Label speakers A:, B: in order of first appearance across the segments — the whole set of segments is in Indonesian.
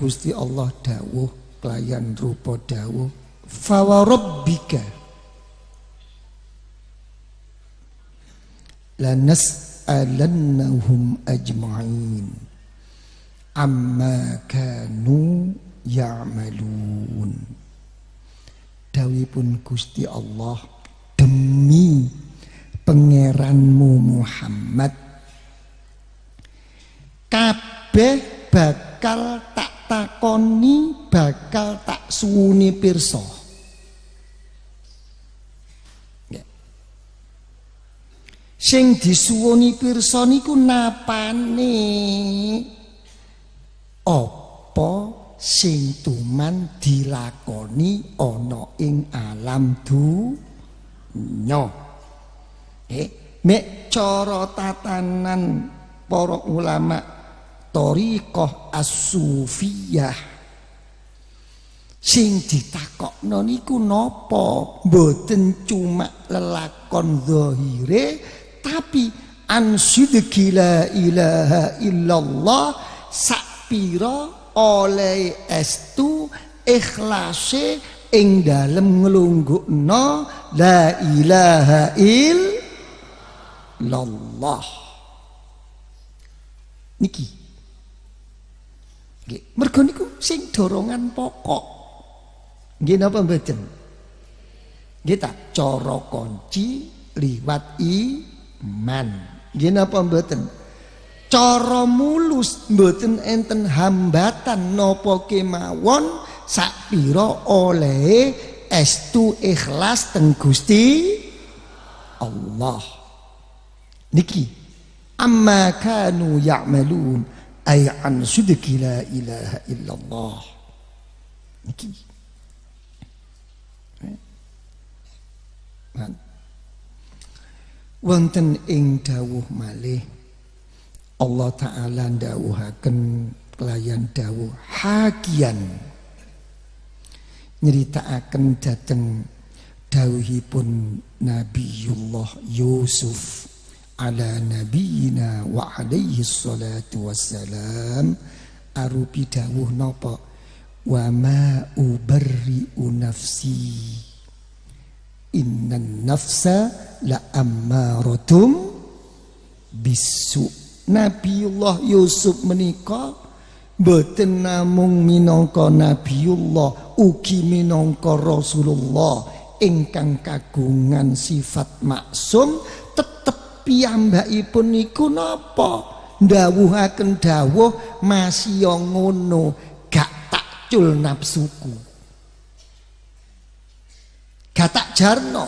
A: Gusti Allah dawuh klayan rupa dawuh fawarabbika lanas'alannahum ajma'in amma kanu ya'malun dawipun Gusti Allah demi pangeranmu Muhammad kabeh bakal tak takoni bakal tak suwuni pirsa. Sing disuwuni pirsa niku napane? Apa sing tuman dilakoni ana ing alam dunya? Eh, mek cara tatanan para ulama Tariqah As-Sufiyah sing ditakokno niku napa mboten cuma lelakon zahire tapi an la ilaha illallah sakpira oleh estu ikhlase ing dalem nglunggukno la ilaha illallah niki Mergo niku sing dorongan pokok. Nggih napa mboten? Nggih ta cara kunci liwat iman. Nggih napa mboten? Cara mulus mboten enten hambatan napa kemawon sakpira oleh estu ikhlas teng Gusti Allah. Niki amma kanu ya'malun. ay an sidqi la ilaha illallah niki wonten ing dawuh malih Allah taala ndawuhaken kelayan dawuh hakian nyeritaaken dateng dawuhipun Nabiullah Yusuf ala nabiyina wa alaihi salatu wassalam arupi dawuh napa wa ma ubarri'u nafsi innan nafsa la ammaratum bisu Nabiullah Yusuf menika boten namung minangka Nabiullah ugi minangka Rasulullah ingkang kagungan sifat maksum piyambakipun niku napa ndawuhaken dawuh masya ngono gak takcul nafsuku gak tak jarno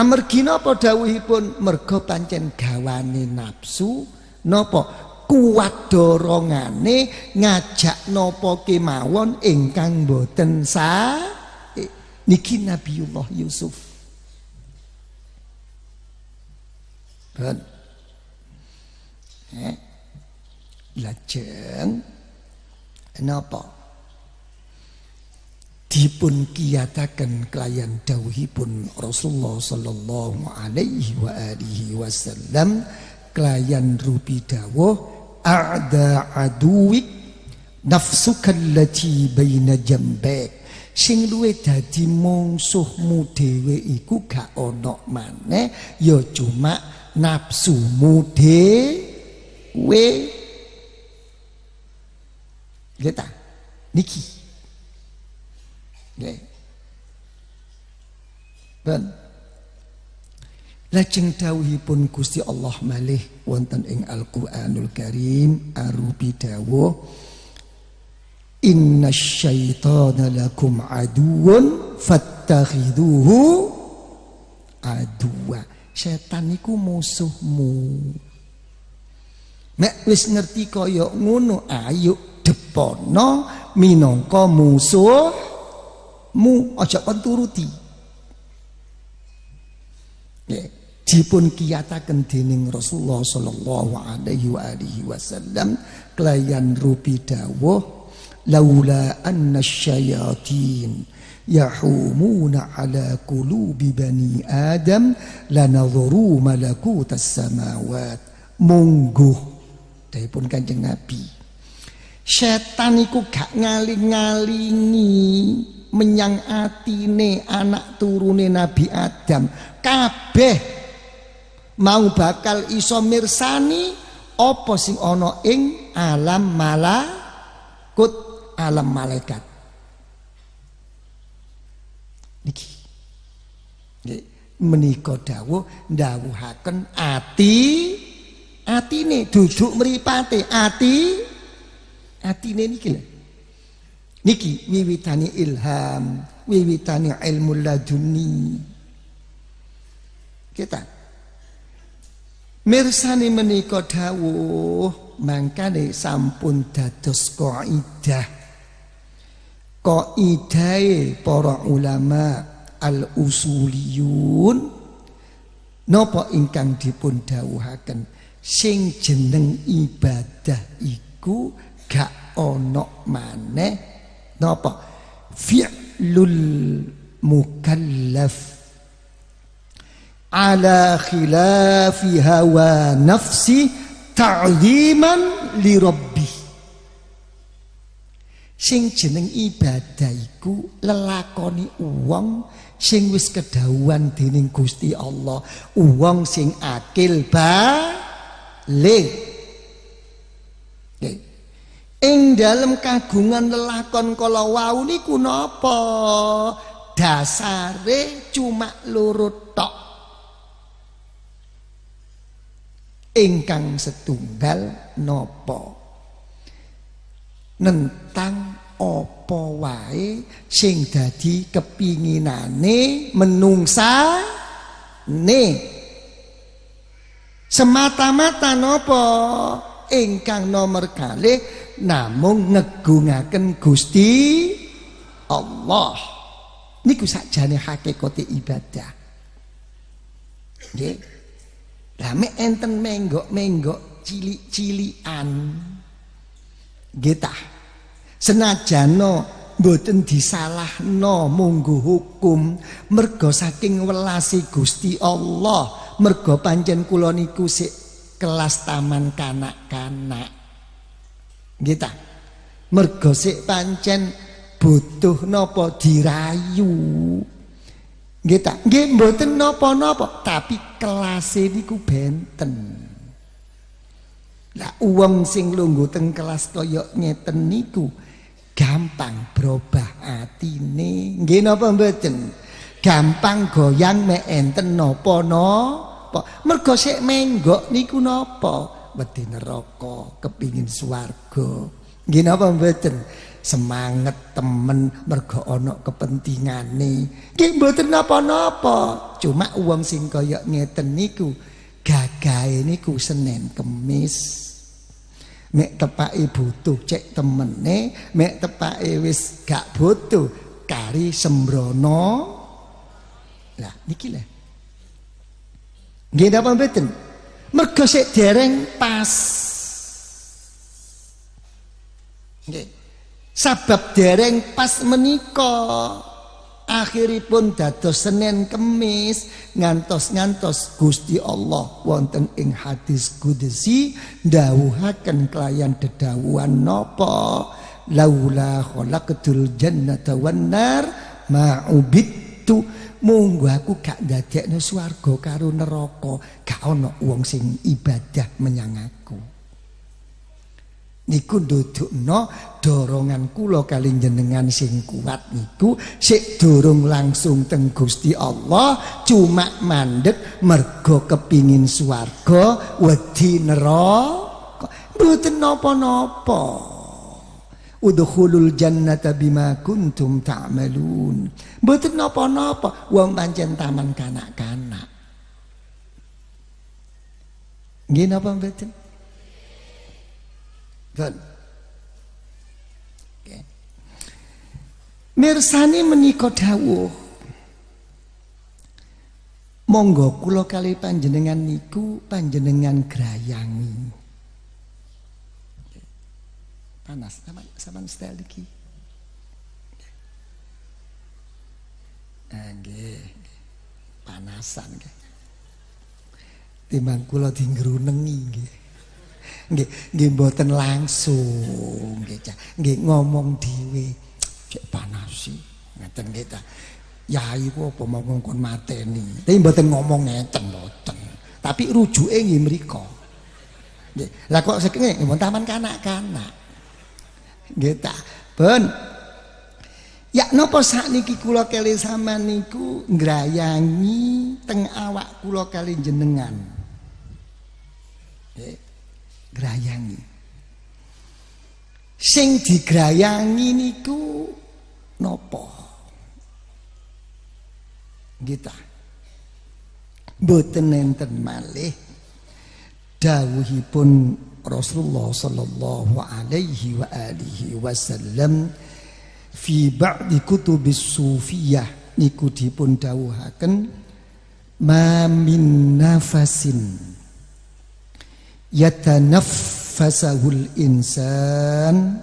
A: amargi napa dawuhipun merga pancen gawane nafsu napa kuat dorongane ngajak napa kemawon ingkang boten sa niki Nabiullah Yusuf Betul. Eh. Lajeng napa? Dipun kiyataken kelayan dawuhipun Rasulullah sallallahu alaihi wa alihi wasallam kelayan rupi dawuh a'da aduwik nafsukan allati baina jambek sing luwe dadi mungsuhmu dhewe iku gak ana maneh ya cuma Napsu dhewe. we ta? Niki. Nggih. Ben. Lajeng dawuhipun Gusti Allah malih wonten ing Al-Qur'anul Karim arupi dawuh Inna syaitana lakum aduun fattakhidhuhu aduwa. setan iku musuhmu. Nek wis ngerti kaya ngono, ayo depono minangka musuhmu aja kon turuti. Nek dipun kiyataken dening Rasulullah sallallahu alaihi wasallam kelayan rupi dawuh laula annasyayatin syayatin yahumuna ala kulubi bani adam lanadhuru malakutas samawat mungguh pun Kanjeng Nabi setan iku gak ngaling-ngalingi menyang atine anak turune Nabi Adam kabeh mau bakal iso mirsani apa sing ana ing alam malakut alam malaikat niki nggih menika dawuh ndawuhaken ati atine duduk mripate ati atine niki lho niki wiwitane ilham wiwitane ilmu laduni kita mirsani menika dawuh mangkane sampun dados kaidah kaidae para ulama al usuliyun nopo ingkang dipun dawuhaken sing jeneng ibadah iku gak ana maneh nopo fi'lul mukallaf ala khilafi hawa nafsi ta'ziman li sing jeneng ibadahiku, lelakoni uang sing wis kedahuan dening Gusti Allah uang sing akil balik ing dalam kagungan lelakon kalau wau niku napa dasare cuma lurut tok ingkang setunggal nopo nentang Opo wae sing dadi kepinginane menungsa ne semata-mata nopo ingkang nomor kali namung ngegungaken Gusti Allah niku sakjane hakikate ibadah nggih rame enten menggok-menggok cilik cilian nggih senajana mboten disalahno munggu hukum merga saking welasi Gusti Allah merga panjen kula niku sik kelas taman kanak-kanak nggih ta merga sik pancen butuh napa dirayu nggih ta nggih mboten napa-napa tapi kelas e niku benten lah uwong sing lungguh teng kelas kaya ngeten niku gampang berubah hati ini nggih napa mboten gampang goyang mek enten napa napa mergo sik menggok niku napa wedi neraka kepingin swarga nggih napa mboten semangat temen mergo ana kepentingane nggih mboten napa-napa cuma uang sing kaya ngeten niku gagah niku Senin Kamis mek tepake butuh cek temene mek tepake wis gak butuh kari sembrono lah niki lah nggih napa mboten mergo sik dereng pas nggih sabab dereng pas menika akhiripun dados Senin Kemis ngantos-ngantos Gusti Allah wonten ing hadis Qudsi dawuhaken kelayan dedawuhan napa laula khalaqtul jannata wan nar ma'ubittu monggo aku gak dadekno swarga karo neraka gak ana wong sing ibadah menyang aku niku duduk no dorongan kula kali jenengan sing kuat niku sik dorong langsung teng Gusti Allah cuma mandek mergo kepingin swarga wedi neraka mboten napa-napa Udkhulul jannata bima kuntum ta'malun. Ta mboten napa-napa, wong pancen taman kanak-kanak. Nggih napa mboten? Dan. Okay. Mirsani menika dawuh. Monggo kula kali panjenengan niku panjenengan grayangi. Panas sama sama style eh, Panasan nggih. Timbang kula digrunengi nggih. nggih nggih mboten langsung nggih cah nggih ngomong dhewe cek panasi ngeten nggih ta yai ku apa mau ngomong mateni tapi mboten ngomong ngeten mboten tapi rujuke nggih mriku nggih lah kok sekene mboten taman kanak-kanak nggih ta ben Ya napa sakniki kula kali sampean niku ngrayangi teng awak kula kali jenengan. Nggih. grayangi. Sing digrayangi niku nopo? Kita. Boten enten malih dawuhipun Rasulullah sallallahu alaihi wa alihi wasallam fi ba'di kutubis sufiyah niku dipun dawuhaken ma min nafasin yatanaffasahul insan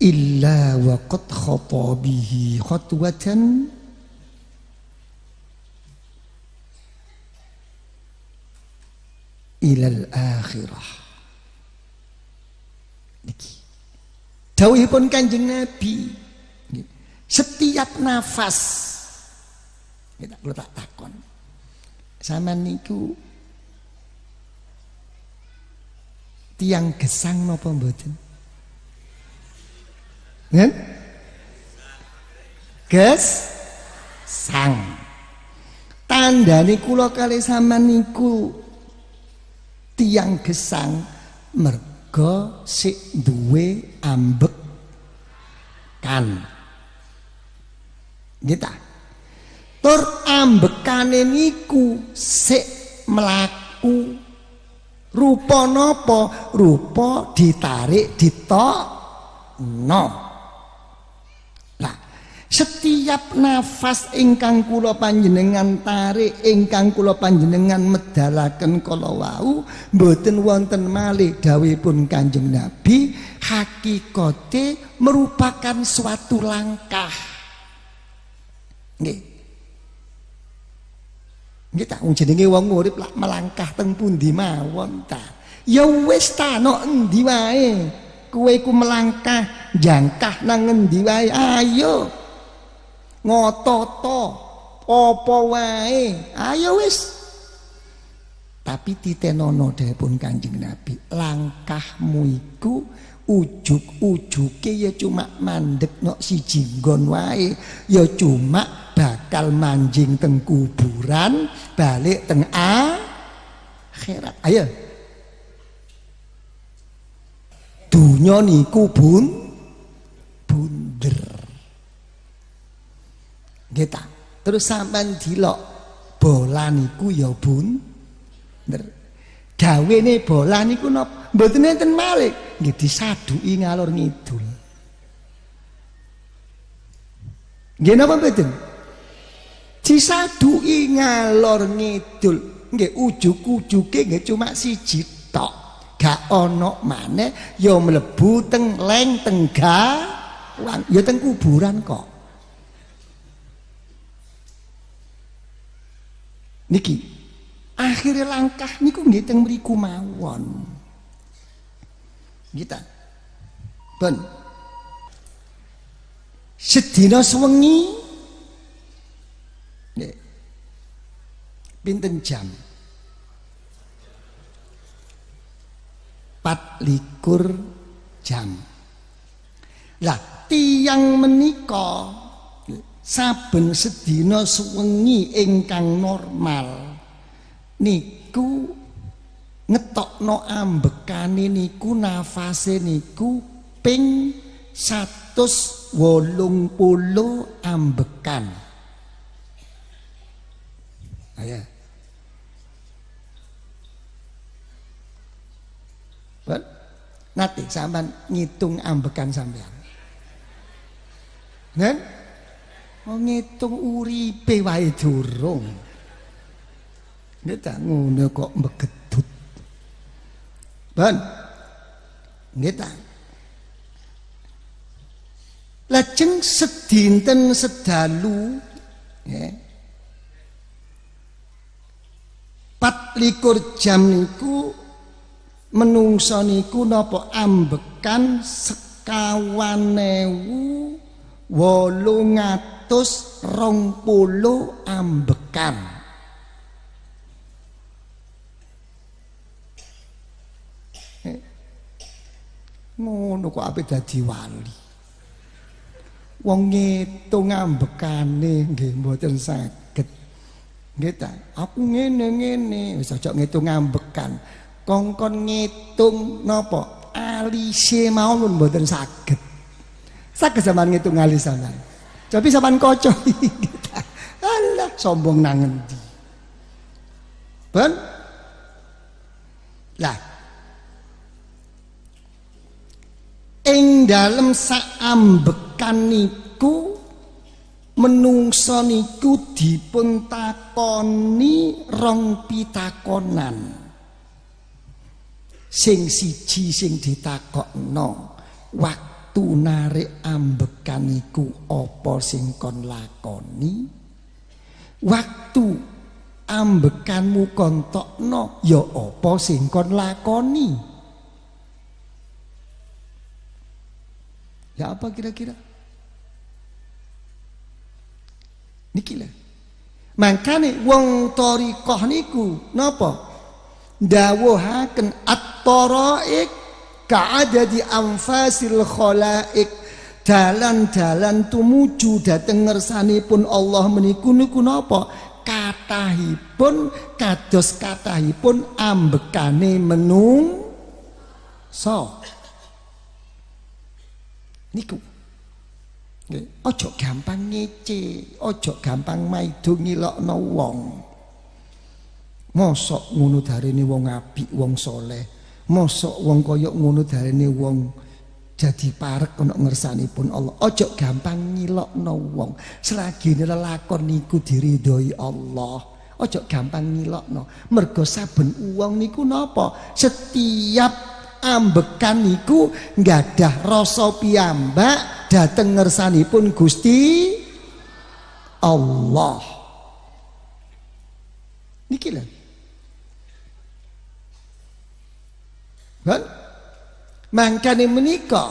A: illa wa qad khata bihi khatwatan ilal akhirah. Niki. Kanjeng Nabi. Setiap nafas kita kula tak takon. Sama niku tiang gesang napa mboten? Ngen? Gesang. sang. Tandane kula kali sampean niku tiang gesang merga sik duwe ambek kan. Gita. Tur ambekane niku sik mlaku Rupa napa? Rupa ditarik ditok no. Nah, setiap nafas ingkang kula panjenengan tarik, ingkang kula panjenengan medalaken kala wau, mboten wonten malih dawuhipun Kanjeng Nabi, hakikate merupakan suatu langkah. Nggih. Nggih ta wong jenenge lah melangkah teng pundi mawon ta. Ya wis ta no endi wae. Kowe iku melangkah jangkah nang endi wae. Ayo. Ngototo apa wae. Ayo wis. Tapi titenono pun Kanjeng Nabi, langkahmu iku ujug-ujuke ya cuma mandek nok siji nggon wae, ya cuma bakal manjing teng kuburan balik teng akhirat ayo dunia niku bun bunder kita terus sampean dilok bola niku ya bun bunder gawe bola niku nop betul nih ten malik gitu satu ngalor ngidul gini apa betul cisaduki ngalor ngidul nggih ujug-ujuge nggih cuma siji tok gak ana maneh ya mlebu teng leng tengga ya teng kuburan kok niki akhire langkah niku nggih teng mriku mawon kita ben sedina sewengi pinten jam? Pat likur jam. Lah tiang meniko saben sedina suwengi ingkang normal niku ngetokno ambekane niku nafase niku ping 180 ambekan. ayah nanti sampean ngitung ambekan sampean Nen? Oh, ngitung uripe wae durung. Ngeta ngono kok megedut. Ban. Ngeta. Lajeng sedinten sedalu ya. Pat jam niku menungsa niku napa ambekan sekawan ewu wolung atus rong pulo ambekan eh, ngono kok api dadi wali wong ngitung ambekane nggih mboten saged nggih ta aku ngene ngene wis ojo ngitung ambekan kongkon ngitung nopo alise mau nun buatan sakit sakit zaman ngitung alis zaman tapi zaman koco Allah sombong nangen di ben lah ing dalam saambekan niku menungso niku dipuntakoni rong pitakonan sing siji sing ditakokno waktu narik ambekan iku apa sing kon lakoni waktu ambekanmu kon tokno ya apa sing kon lakoni ya apa kira-kira niki lah makane wong tarikah niku napa dawuhaken at ka'ada di anfasil khalaik dalan-dalan tumuju dhateng pun Allah meniku niku napa katahipun kados pun ambekane menung so niku Ojo gampang ngece, ojo gampang maido ngilokno wong. mosok ngono darene wong apik wong soleh mosok wong kaya ngono darene wong jadi parek ana ngersanipun Allah Ojo gampang ngilokno wong selagine lelakon niku diridhoi Allah Ojo gampang ngilokno mergo saben wong niku napa setiap ambekan niku nggadah rasa piyambak dateng ngersanipun Gusti Allah niki lho Kan? Mangkane menika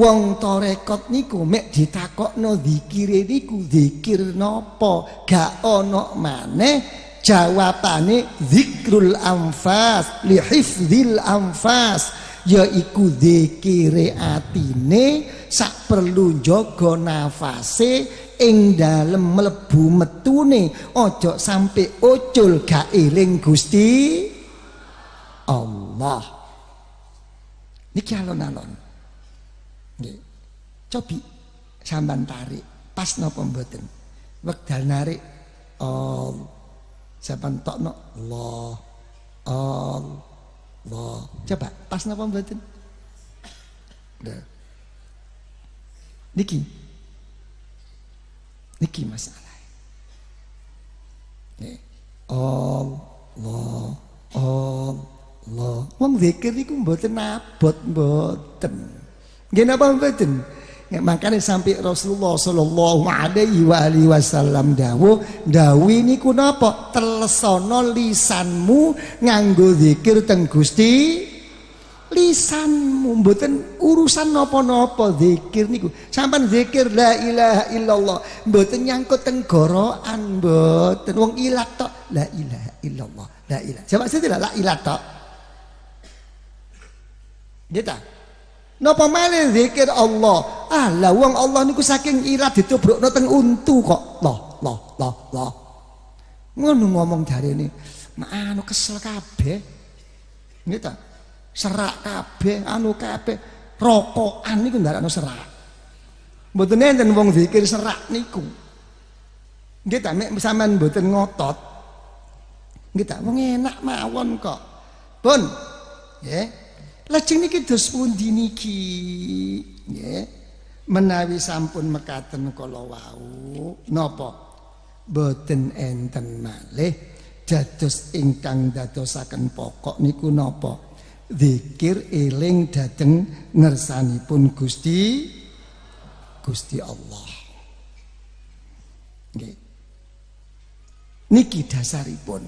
A: wong torekot niku mek ditakokno zikire niku zikir napa? Gak ana maneh jawabane zikrul anfas li hifdzil anfas yaiku zikire atine sak perlu jaga nafase ing dalem mlebu metune aja sampe ucul gak eling Gusti Allah niki alon-alon nggih cobi sampean tarik pas napa mboten wekdal narik all sampean tokno Allah Allah coba pas napa mboten niki niki masalah nggih Allah Allah Allah. Wong zikir iku mboten abot mboten. Nggih mboten? Ya, makanya sampai Rasulullah Sallallahu Alaihi wa Wasallam dawu dawu ini kunapa telesono lisanmu nganggo zikir teng gusti lisanmu mboten urusan nopo-nopo zikir niku sampean zikir la ilaha illallah mboten nyangkut teng gorokan mboten wong ilat tok la ilaha illallah la ilaha jawab sedih la ilat tok Nggih Napa male zikir Allah? Ah, la wong Allah niku saking irat ditubrukno teng untu kok. Loh, loh, loh, loh. Ngono ngomong jarene. Anu kesel kabeh. Nggih ta? Serak kabeh, anu kabeh. Rokokan niku ndarakno serak. Mboten enten wong zikir serak niku. Nggih ta, nek sampean mboten ngotot. Nggih ta, wong enak mawon kok. Pun. Nggih. Lajeng niki dos pundi niki? Nggih. Menawi sampun mekaten kala wau, napa boten enten malih dados ingkang dadosaken pokok niku napa? Zikir eling dhateng ngersanipun Gusti Gusti Allah. Nggih. Niki dasaripun.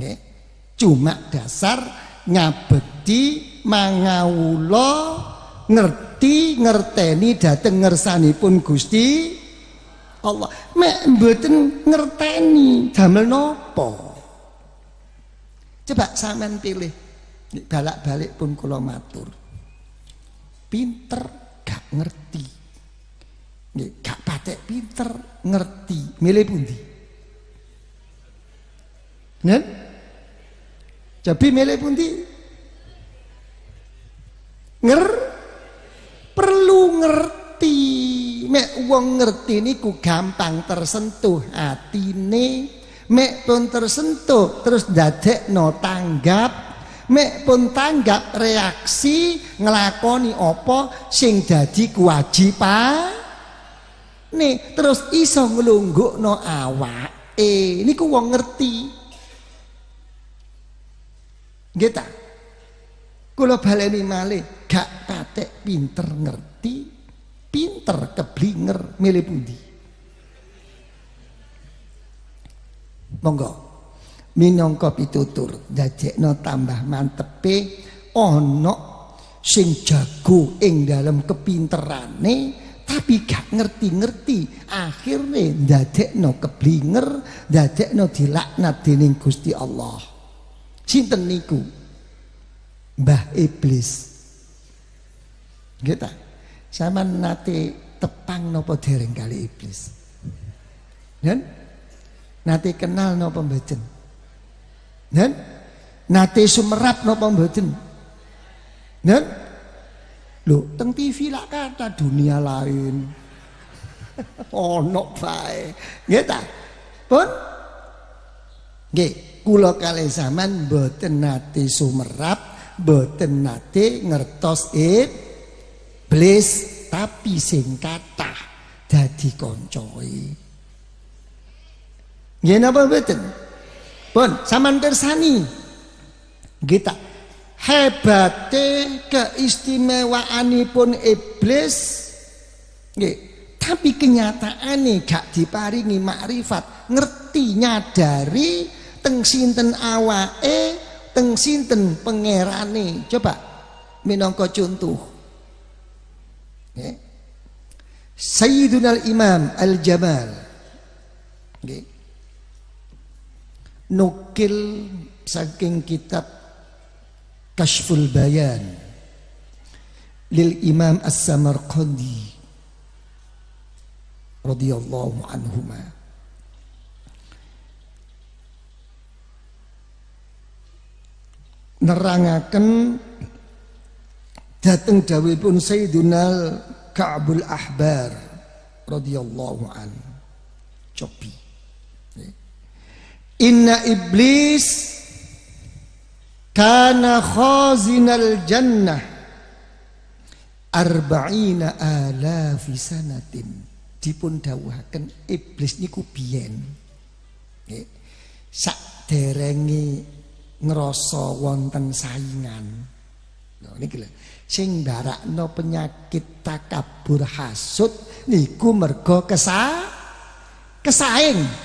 A: Nggih. Cuma dasar ngabekti mangawula ngerti ngerteni dhateng ngersanipun Gusti Allah mek mboten ngerteni damel napa coba sampean pilih balak-balik pun kula matur pinter gak ngerti nggih gak patek pinter ngerti milih pundi Nen? Tapi milih pundi? Nger perlu ngerti. Mek wong ngerti niku gampang tersentuh atine. Mek pun tersentuh terus dadekno tanggap. Mek pun tanggap reaksi nglakoni apa sing dadi kewajiban. Nih, terus iso nglunggukno awake. Eh, niku wong ngerti. Nggih ta? Kula baleni malih, gak patek pinter ngerti, pinter keblinger milih pundi. Monggo. Minangka pitutur, dadekno tambah mantepe ana sing jago ing dalam kepinterane tapi gak ngerti-ngerti akhirnya dadekno keblinger dadekno dilaknat dening Gusti Allah Sinten niku? Mbah Iblis. Gitu. Sama nate tepang nopo dereng kali Iblis. Dan nate kenal nopo mboten. Dan nate sumerap nopo mboten. Dan Loh, teng TV lah kata dunia lain. oh, nopo baik. ta? Pun nggih kula kali zaman boten nate sumerap, boten nate ngertos iblis, e tapi sing kata dadi koncoi Nggih apa mboten? Pun sampean pirsani. Kita hebate keistimewaanipun iblis e nggih tapi nih gak diparingi makrifat ngerti nyadari teng sinten awake teng sinten pangerane coba minangka contoh nggih al-Imam Al-Jamal nggih nukil saking kitab Kashful Bayan lil Imam As-Samarqandi radhiyallahu anhumah nerangaken dateng dawuhipun Sayyiduna Ka'bul Ahbar radhiyallahu an. Cobi. Inna iblis kana khazinal jannah arba'ina alafi sanatin dipun dawuhaken iblis niku biyen. Sak derenge ngerasa wonten saingan niki lho sing ndarakno penyakit takabur hasud niku mergo kesa kesaing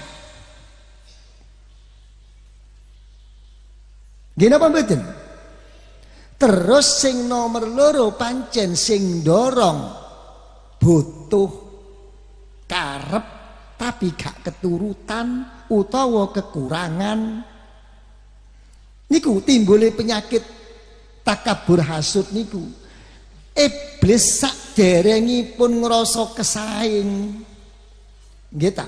A: Gina pambetin. Terus sing nomor loro pancen sing dorong butuh karep tapi gak keturutan utawa kekurangan Niku timbule penyakit takabur hasud niku. Iblis sak pun ngerosok kesaing. kita ta?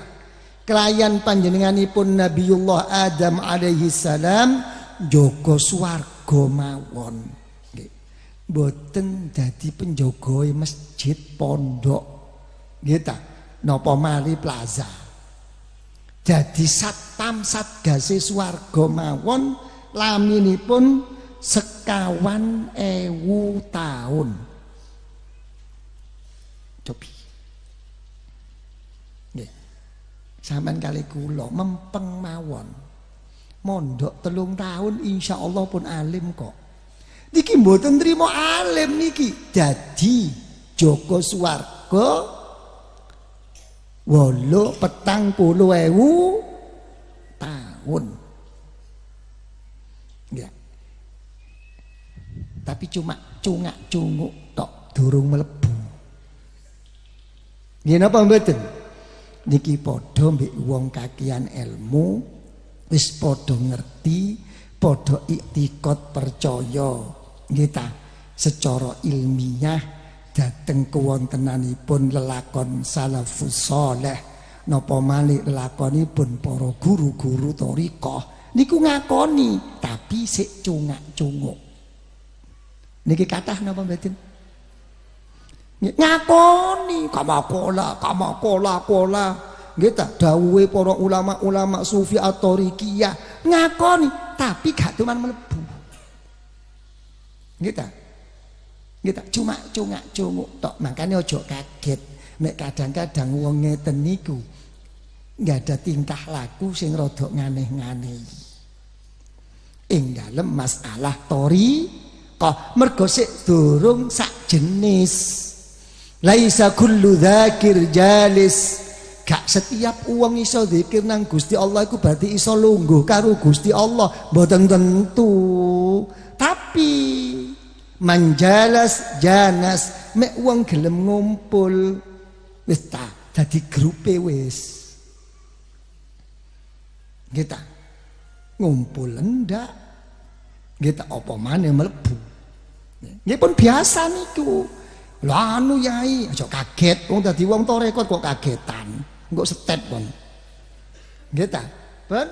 A: Kelayan panjenenganipun Nabiullah Adam alaihi salam Joko swarga mawon. Boten jadi penjogoi e masjid pondok. kita nopo mali plaza. Jadi satpam satgasi swarga mawon laminipun sekawan ewu tahun cobi Saman kali kula mempeng mawon mondok telung tahun insya Allah pun alim kok niki mboten trimo alim niki dadi Joko Suwargo walau petang puluh ewu tahun Enggak. Tapi cuma cungak-cunguk tok durung melebu. Nggih napa mboten? Niki padha mbek wong kakian ilmu wis padha ngerti, padha iktikot percaya. Nggih ta? Secara ilmiah dateng kewontenanipun lelakon salafus saleh napa malih lelakonipun para guru-guru thariqah niku ngakoni tapi sik cungak-cunguk. Niki kathah napa mboten? Ngakoni kola, kama kola. kola. ta dawuhe para ulama-ulama sufi atorikiyah ngakoni tapi gak cuman mlebu. Nggih ta? cuma cungak-cunguk tok, makane aja kaget. Nek kadang-kadang wong ngeten niku nggak ada tingkah laku sing rodok nganeh nganeh ing dalam masalah tori kok mergosik durung sak jenis laisa kullu dzakir jalis gak setiap uang iso zikir nang Gusti Allah iku berarti iso lungguh karo Gusti Allah mboten tentu tapi Menjalas janas mek uang gelem ngumpul wis ta dadi grupe wis kita ngumpul ndak. kita opo mana melebu. Ini pun biasa niku. lo anu yai, aja kaget wong tadi wong to rekod kok kagetan. Engko setet pun kita Ben.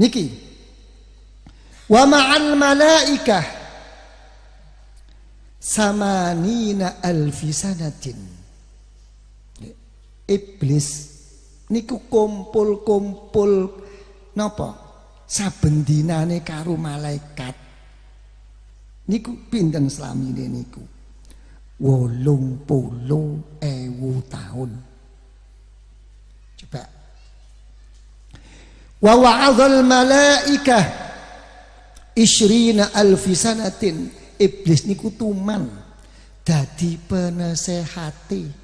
A: niki. Wa ma'al malaikah samanina alfisanatin. Iblis niku kumpul-kumpul napa saben dinane karo malaikat niku pinten slamine niku wolung puluh ewu tahun coba wa wa'adhal malaikah Ishrina alfisanatin iblis niku tuman dadi penasehati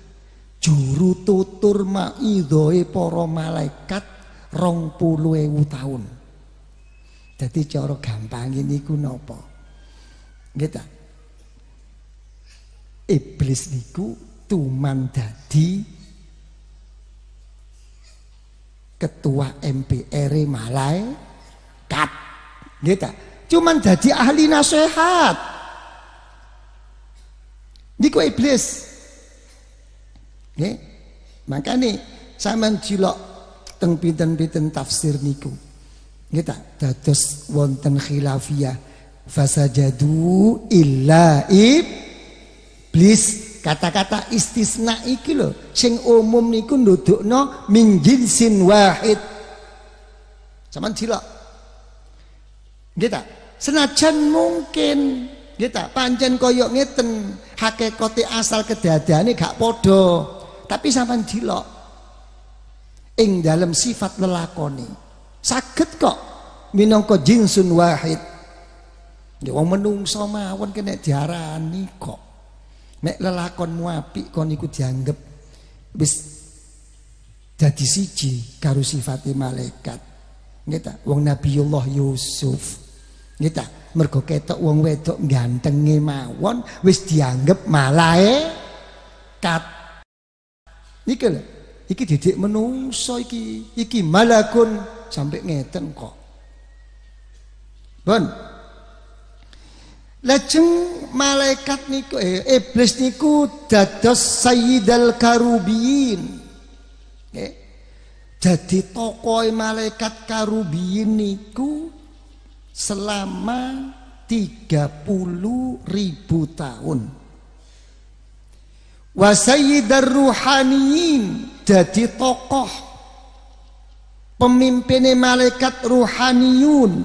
A: juru tutur maidhoe para malaikat rong tahun. Jadi cara gampang ini ku nopo. Gitu. Iblis niku tuman dadi ketua MPR Malai kat. Gitu. Cuman dadi ahli nasihat. Niku iblis. Iblis. Nggih. Makane sampean cilok teng pinten-pinten tafsir niku. Nggih ta? Dados wonten khilafiyah fasajadu illa iblis kata-kata istisna iki lho sing umum niku ndudukno min jinsin wahid sampean cilok kita, ta senajan mungkin kita panjen koyok ngeten, ngeten hakikate asal kedadeane gak podo. tapi sampean dilok ing dalam sifat lelakoni sakit kok minangka jinsun wahid ya menungso mawon kene diarani kok nek lelakonmu apik kon niku dianggep wis dadi siji karo sifate malaikat nggih wong nabiullah Yusuf nggih mergo ketok wong wedok gantenge mawon wis dianggep malaikat Iki lho. Iki dadi menungso iki. Iki malakun sampai ngeten kok. Bon. Lajeng malaikat niku eh, iblis niku dados sayyidal karubiyin. Eh. Jadi tokoh malaikat karubiyin niku selama 30 ribu tahun. wa sayyidar ruhaniyin jadi tokoh pemimpin malaikat ruhaniyun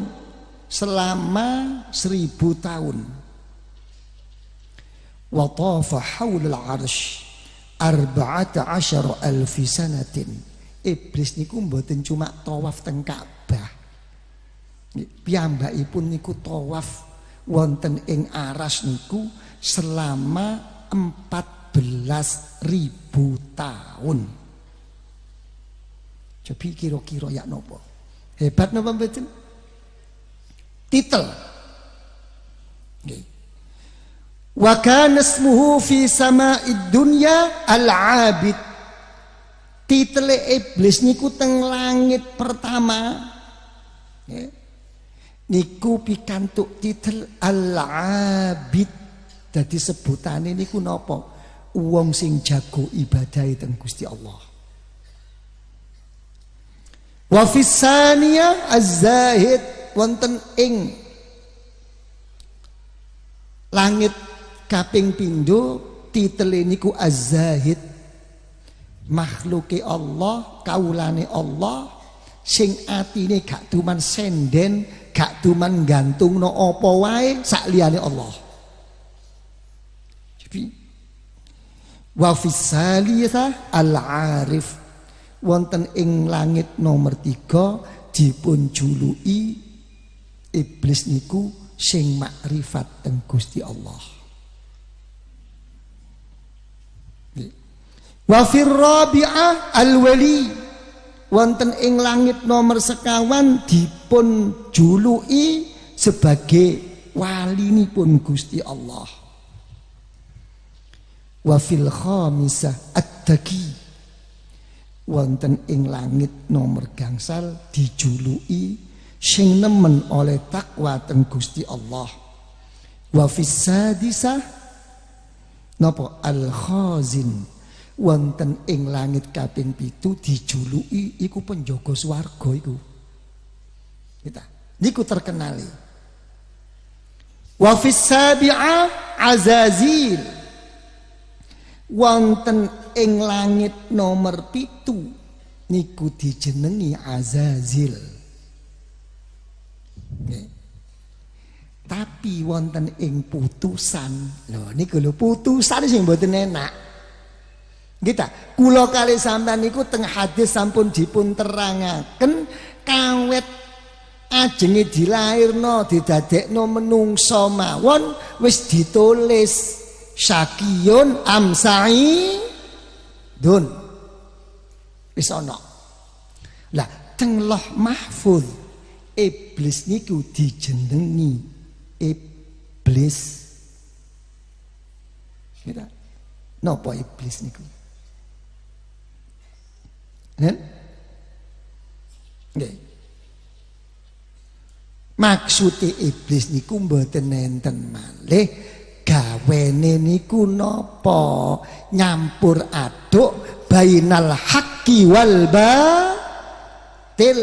A: selama seribu tahun wa tafa haulal arsh arba'ata asyara alfi sanatin iblis niku mboten cuma tawaf teng Ka'bah piyambakipun niku tawaf wonten ing aras niku selama empat ribu tahun. Coba kira-kira ya nopo. Hebat nopo betul. Titel. Nggih. Wa fi sama dunya al-'abid. Titel iblis niku teng langit pertama. Niku pikantuk titel al-'abid. sebutan ini niku nopo? wong sing jago ibadah teng Gusti Allah. Wa fisaniya az-zahid wonten ing langit kaping pindho titel niku az-zahid makhluke Allah kaulane Allah sing atine gak duman senden gak duman gantung no opo wae sak liyane Allah. Jadi Wa fisaliyah al-arif. Wonten ing langit nomor tiga dipun jului iblis niku sing makrifat teng Gusti Allah. Wa firrabi'ah al-wali wonten ing langit nomor sekawan dipun jului sebagai wali walinipun Gusti Allah wa fil khamisah at-taqi wonten ing langit nomor gangsal dijuluki sing nemen oleh takwa teng Gusti Allah wa fis sadisah napa al khazin wonten ing langit kaping pitu dijuluki iku penjaga swarga iku kita niku terkenali wa fis sabi'a azazil wonten ing langit nomor pitu niku dijenengi azazil tapi wonten ing putusan lho niku lho putusan sing mboten enak kita kula kali sampean niku teng hadis sampun dipun terangaken kawet ajenge dilairno didadekno menungso mawon wis ditulis syakiyun amsa'i dun wis ana lah teng loh mahfuz iblis niku dijenengi iblis kira napa iblis niku Nen? Nggih. Maksude iblis niku mboten nenten malih gawene niku nopo nyampur aduk bainal haqqi wal batil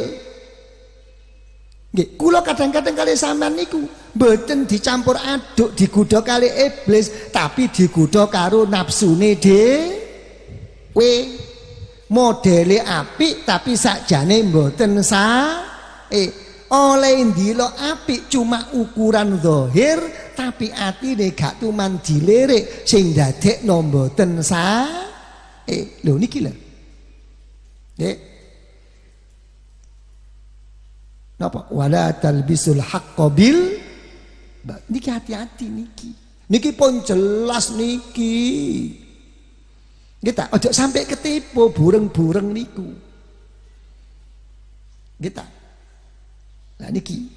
A: nggih kula kadang-kadang kali sampean niku mboten dicampur aduk digoda kali iblis tapi digoda karo nafsune dhewe modele apik tapi sakjane mboten sae eh, oleh lo api cuma ukuran dohir tapi hati deh gak cuman dilirik sing nombor tensa eh lo niki lho eh napa wala talbisul haqqabil bil niki hati-hati niki niki pun jelas niki kita ojo sampai ketipu bureng-bureng niku kita lah niki.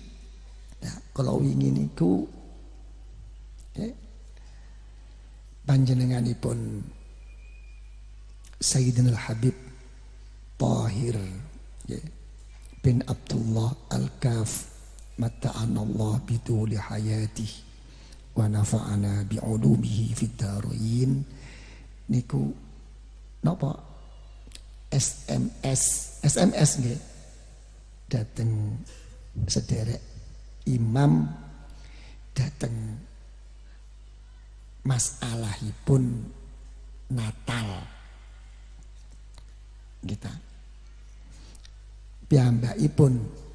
A: Nah, kalau wingi niku okay, eh, panjenenganipun Sayyidina Al-Habib Tahir ya, bin Abdullah Al-Kaf mata'anallah bituli hayati wa nafa'ana bi'ulumihi fid darain niku napa SMS SMS nggih dateng sederek imam dateng masalahipun Natal kita piyambakipun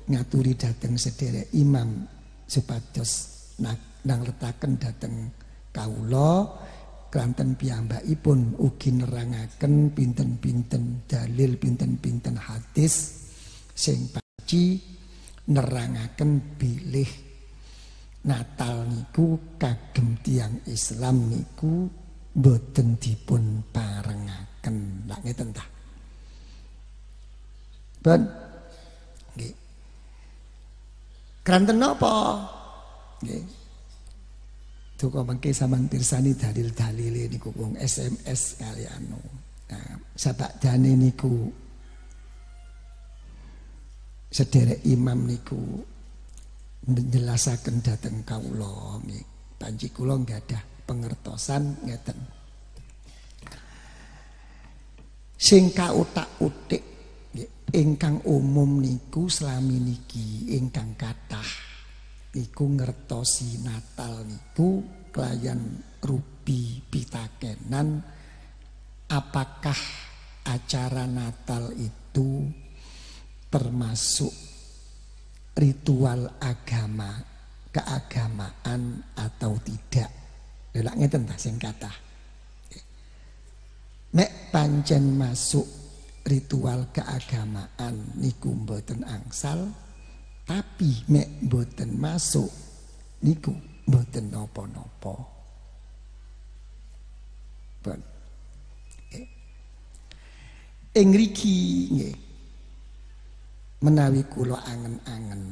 A: ngaturi dateng sederek imam supados nang letaken dateng kaula kranten piyambakipun ugi nerangaken pinten-pinten dalil pinten-pinten hadis sing paci nerangaken bilih Natal niku kagem tiang Islam niku boten dipun parengaken lak ngeten ta Ben nggih Kranten napa nggih Duka mengke sampean pirsani dalil-dalile niku wong SMS kali anu Nah, sabak dane niku sederek imam niku menjelaskan dateng kaulo panji kulo nggak ada pengertosan ngeten sing kautak utik ingkang umum niku selami niki ingkang kathah Niku ngertosi natal niku kelayan rubi pitakenan apakah acara natal itu termasuk ritual agama, keagamaan atau tidak. Lelak ngeten ta sing kata. Nek pancen masuk ritual keagamaan niku mboten angsal, tapi nek mboten masuk niku mboten nopo-nopo. Ben. Ing riki nggih menawi kula angen-angen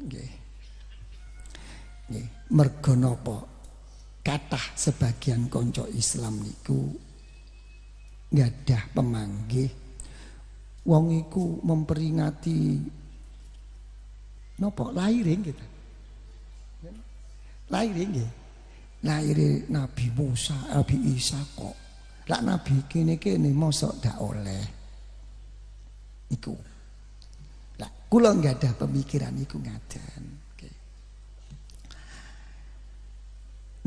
A: nggih nggih merga napa kathah sebagian kanca Islam niku gadah pemanggih wong iku memperingati napa lahire nggih ta lahire nggih lahire Nabi Musa Nabi Isa kok lak nabi kene-kene mosok dak oleh iku Kulo nggak ada pemikiran iku ngaten. Okay.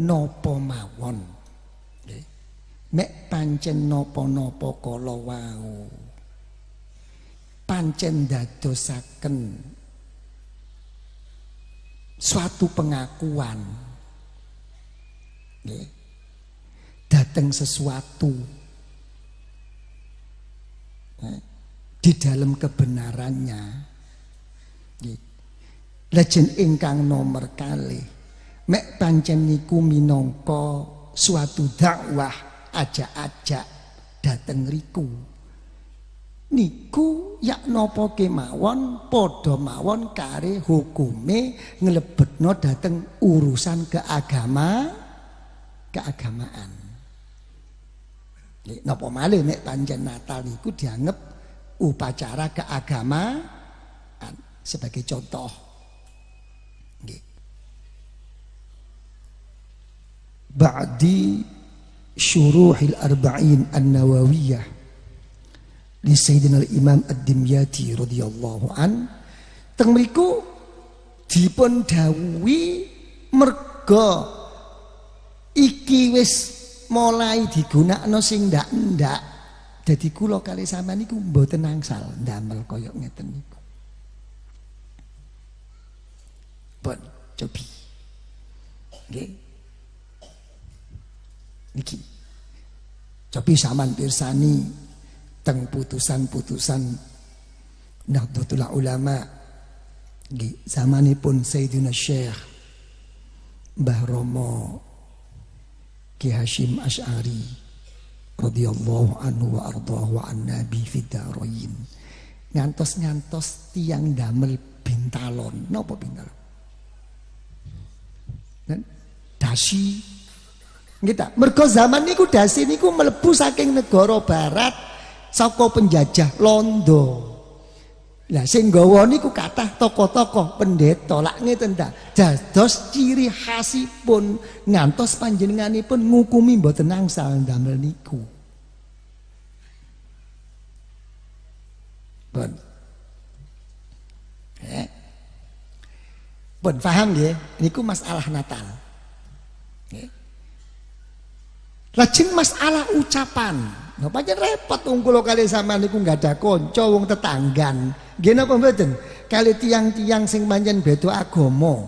A: Nopo mawon. Okay. Mek pancen nopo-nopo kala wau. Pancen dadosaken suatu pengakuan. Okay. Datang sesuatu. Okay. Di dalam kebenarannya Lajeng ingkang nomor kali. Mek pancen niku minongko suatu dakwah aja-aja dateng riku. Niku yak nopo kemawon Podo mawon kare hukume Ngelebetno dateng urusan keagama keagamaan. nopo male mek pancen Natal niku dianggap upacara keagama sebagai contoh. Ba'di syuruhil arba'in an-nawawiyah di Sayyidina Imam Ad-Dimyati radhiyallahu an teng mriku dipun dawuhi merga iki wis mulai digunakno sing ndak ndak dadi kula kali sampean niku mboten angsal ndamel kaya ngeten niku born to be. Niki. Tapi saman pirsani teng putusan-putusan Nahdlatul Ulama nggih zamanipun Sayyidina Syekh Mbah Romo Ki Hashim Asy'ari radhiyallahu anhu wa ardhahu an nabi fidarain ngantos-ngantos tiang damel bintalon napa bintalon dasi kita mergo zaman niku dasi niku mlebu saking negara barat saka penjajah londo lah sing nggawa niku kathah tokoh-tokoh pendeta lak ngeten ta dados ciri khasipun ngantos panjenenganipun ngukumi mboten angsal damel niku ben. Eh. Pun paham ya? ku masalah Natal. Ya. Lajeng masalah ucapan. Nah, pancen repot wong kula kali sama niku nggak ada kanca wong tetanggan. Nggih apa mboten? Kali tiang-tiang sing pancen beda agama.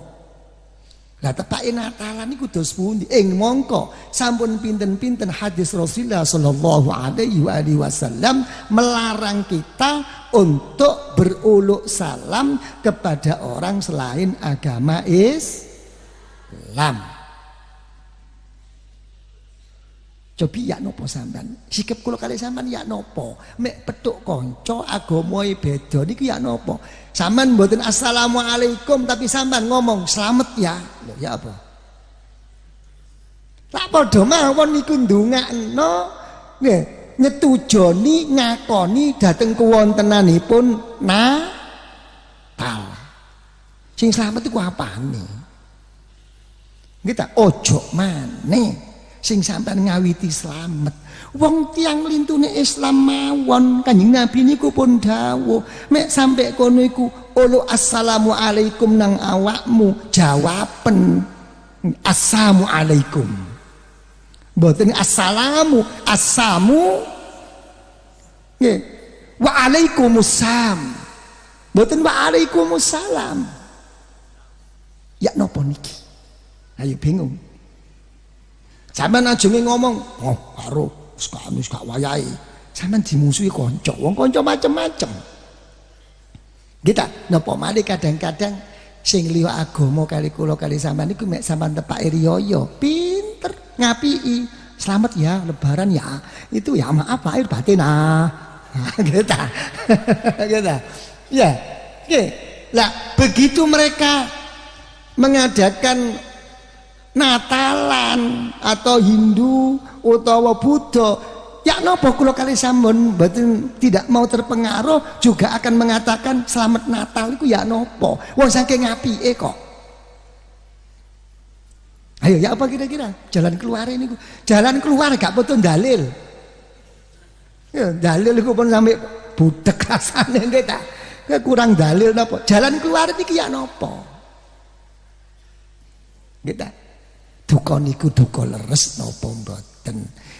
A: Lah tepake Natalan niku dos pundi? Ing mongko sampun pinten-pinten hadis Rasulullah sallallahu alaihi wasallam melarang kita untuk beruluk salam kepada orang selain agama Islam. Cobi ya nopo sampean? Sikap kula kali sampean ya nopo? Mek petuk kanca agamae beda niku ya nopo? Sampean mboten assalamualaikum tapi sampean ngomong selamat ya. Loh, ya apa? Tak padha mawon niku no, nggih nyetujoni ngakoni pun kuwontenanipun tal. Sing selamat iku apane? Nggih ta ojo maneh sing sampean ngawiti selamat. Wong tiang lintune Islam mawon. Kanjeng Nabi niku pun dawuh, mek sampe kono iku ulu assalamu alaikum nang awakmu jawaben assalamu alaikum. Mboten assalamu, assamu. Nggih. Wa alaikumussalam. Mboten wa alaikumussalam. Ya napa niki? Ayo bingung. Sampeyan ajenge ngomong, "Oh, karo suka anu suka gak wayahe." Sampeyan dimusuhi konco, wong konco macem-macem. Kita nopo mali kadang-kadang sing mau agomo kali kulo kali sampean niku mek sampean tepake riyoyo, pinter ngapii. Selamat ya lebaran ya. Itu ya maaf lahir batin ah. Kita. Kita. Ya. Oke. Lah begitu mereka mengadakan Natalan atau Hindu atau Buddha ya nopo kula kali sambon betul tidak mau terpengaruh juga akan mengatakan selamat Natal itu ya nopo wong saking eh kok Ayo ya apa kira-kira jalan keluar ini jalan keluar gak betul dalil ya, dalil itu pun sampai budek rasanya kita kurang dalil nopo jalan keluar ini ya nopo kita duka niku duka leres napa mboten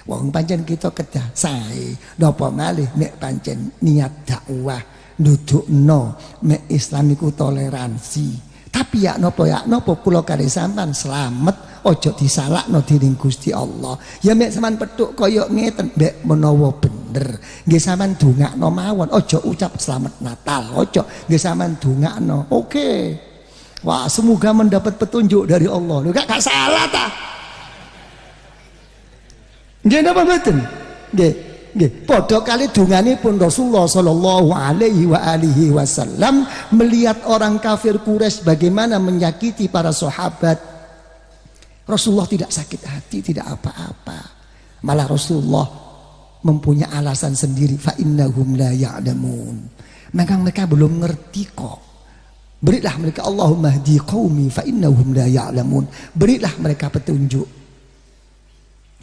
A: wong pancen kita kedah sae napa malih nek pancen niat dakwah ndudukno nek Islam iku toleransi tapi ya napa ya napa kula kare Selamat, ojo aja No dening Gusti Allah ya mek saman petuk kaya ngeten mek menawa bener nggih sampean No mawon ojo ucap selamat Natal aja nggih sampean No oke okay. Wah, semoga mendapat petunjuk dari Allah. Lu gak, gak salah ta? Nggih napa mboten? Nggih. Nggih, padha kali dunganipun Rasulullah sallallahu alaihi wa alihi wasallam melihat orang kafir Quraisy bagaimana menyakiti para sahabat. Rasulullah tidak sakit hati, tidak apa-apa. Malah Rasulullah mempunyai alasan sendiri fa innahum la ya'lamun. Maka mereka belum ngerti kok. Berilah mereka Allahumma hdi qaumi fa innahum la ya'lamun. Berilah mereka petunjuk.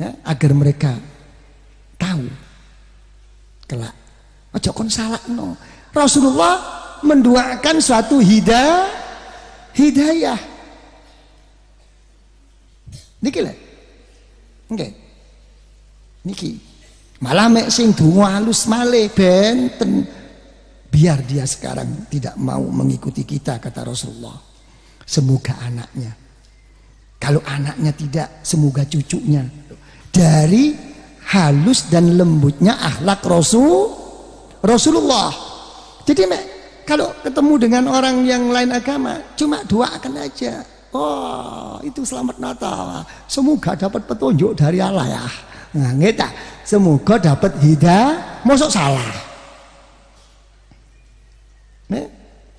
A: Ya, agar mereka tahu kelak. Ojo kon salakno. Rasulullah menduakan suatu hidayah hidayah. Niki lah. Nggih. Niki. Malah mek sing dungu halus male benten Biar dia sekarang tidak mau mengikuti kita kata Rasulullah. Semoga anaknya. Kalau anaknya tidak, semoga cucunya. Dari halus dan lembutnya akhlak Rasul Rasulullah. Jadi me, kalau ketemu dengan orang yang lain agama, cuma dua akan aja. Oh, itu selamat Natal. Semoga dapat petunjuk dari Allah ya. Nah, Semoga dapat hidayah. masuk salah.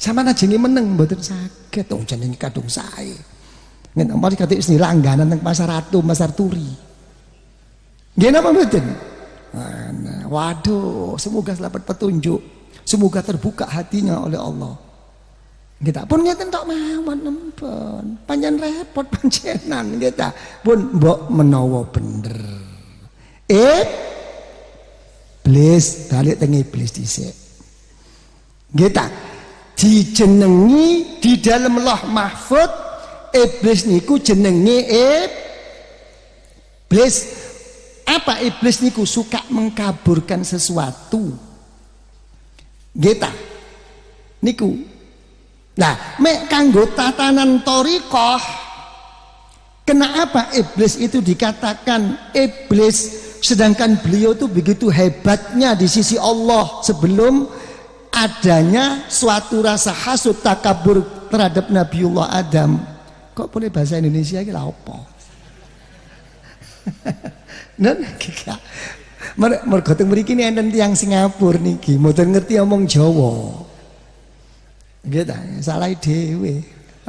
A: Sama jenenge meneng mboten sakit, wong ini kadung sae. Ngen mari kate isni langganan di pasar Ratu, pasar Turi. Nggih nama mboten? Waduh, semoga selamat petunjuk. Semoga terbuka hatinya oleh Allah. Kita pun ngeten tok mawon nempun. panjang repot panjenan kita pun mbok menawa bener. Eh please balik tengi iblis dhisik. Kita dijenengi di dalam loh mahfud iblis niku jenenge iblis apa iblis niku suka mengkaburkan sesuatu geta niku nah mek kanggo tatanan torikoh kenapa iblis itu dikatakan iblis sedangkan beliau tuh begitu hebatnya di sisi Allah sebelum adanya suatu rasa hasut takabur terhadap Nabiullah Adam. Kok boleh bahasa Indonesia ini apa? Dan kita mergo teng mriki enten tiang Singapura niki, mau ngerti omong Jawa. Nggih salah ide,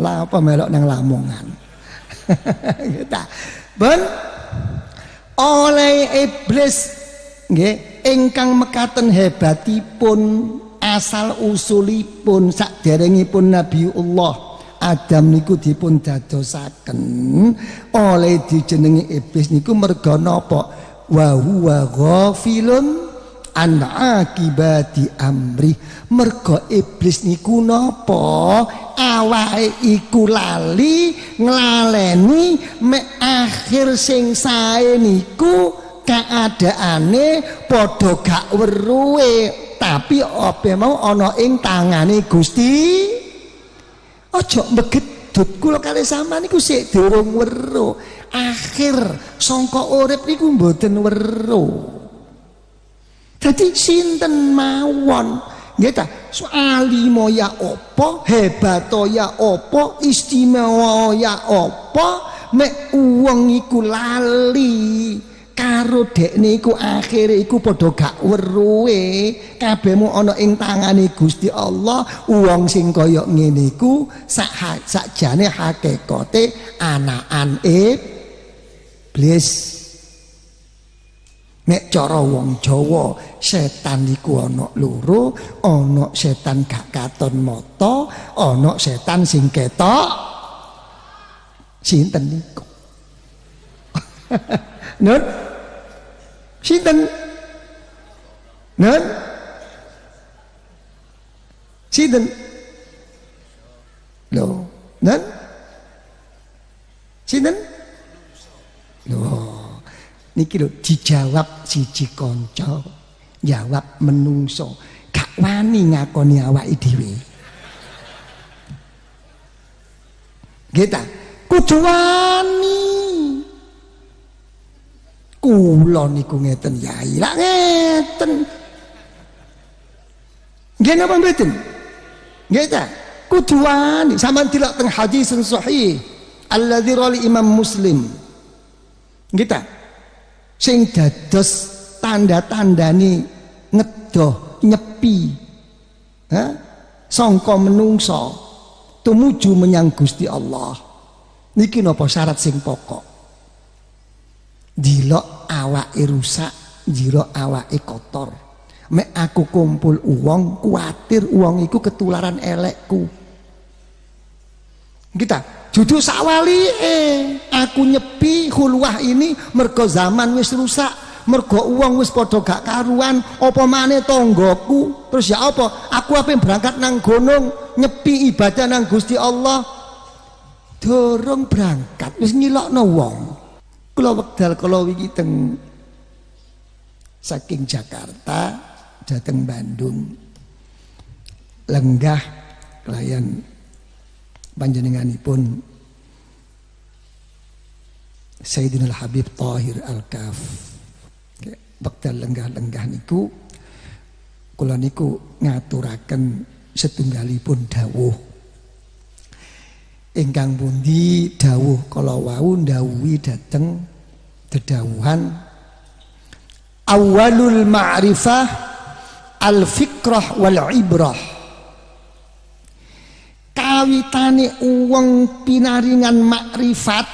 A: Lah apa melok nang Lamongan. Nggih ta. Ben oleh iblis nggih engkang mekaten hebatipun asal usulipun sakderengipun Nabiullah Adam niku dipun dadosaken oleh dijenengi iblis niku merga napa wa huwa ghafilun an akibati amri merga iblis niku napa awake iku lali nglaleni mek akhir sing sae niku keadaane padha gak weruhe tapi apa mau ana ing tangane Gusti aja megedhut kula kali sama niku sik durung weruh akhir sangka urip niku mboten weruh dadi sinten mawon nggih ta alimo ya apa hebat ya apa istimewa ya apa nek wong iku lali karo dek niku akhire iku padha gak weruhe kabehmu ana ing tangane Gusti Allah wong sing kaya ngene iku sakjane sak hakikate anakan iblis e mek cara wong Jawa setan niku ana loro ana setan gak katon mata ana setan sing ketok sinten niku Nah, Sinten? Nah? Sinten? Loh. Nah? Sinten? Loh. Niki lo dijawab siji kanca, jawab menungso. Gak wani ngakoni awak idwi Kita kucuan kula niku ngeten yai lah ngeten nggih napa mboten nggih ta kudu wani sampean tilak teng hadis sahih alladzi rawi imam muslim nggih ta sing dados tanda-tandane ngedoh nyepi ha sangka menungso tumuju menyang Gusti Allah niki napa syarat sing pokok Jilok awa rusak, jilok awa kotor. Me aku kumpul uang, kuatir uang iku ketularan elekku. Kita judul sawali eh aku nyepi hulwah ini mergo zaman wis rusak mergo uang wis podo gak karuan opo mane tonggoku? terus ya apa aku apa yang berangkat nang gunung nyepi ibadah nang Gusti Allah dorong berangkat wis no wong Kula wekdal kula wingi teng saking Jakarta dateng Bandung. Lenggah kelayan panjenenganipun Sayyidina habib Tahir Al-Kaf. Wekdal lenggah-lenggah niku kula niku ngaturaken setunggalipun dawuh ingkang pundi dawuh kala wau ndawuhi dhateng dedawuhan awalul ma'rifah al fikrah wal ibrah kawitane uang pinaringan makrifat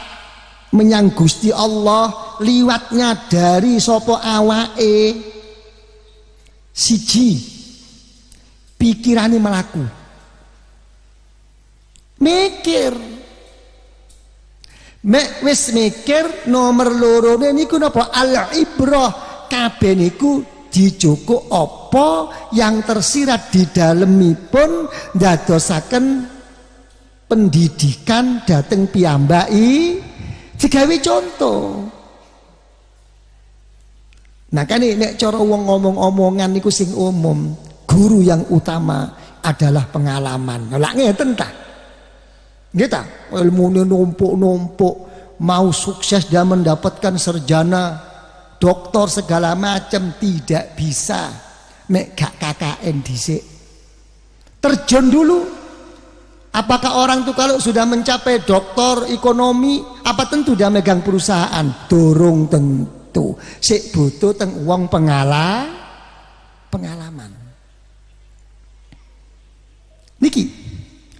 A: menyang Gusti Allah liwatnya dari sopo awae siji pikirane melaku mikir mek wis mikir nomor loro niku napa al ibrah kabeh niku dijukuk apa yang tersirat di dalemipun ndadosaken pendidikan dateng piyambaki digawe contoh Nah kan ini cara wong ngomong-omongan niku sing umum, guru yang utama adalah pengalaman. Lah ngeten Gitu, ilmu ini numpuk-numpuk, mau sukses dan mendapatkan serjana, doktor segala macam tidak bisa. Mek gak KKN disik. Terjun dulu. Apakah orang itu kalau sudah mencapai doktor ekonomi, apa tentu dia megang perusahaan? Dorong tentu. Sik butuh teng uang pengala, pengalaman. Niki,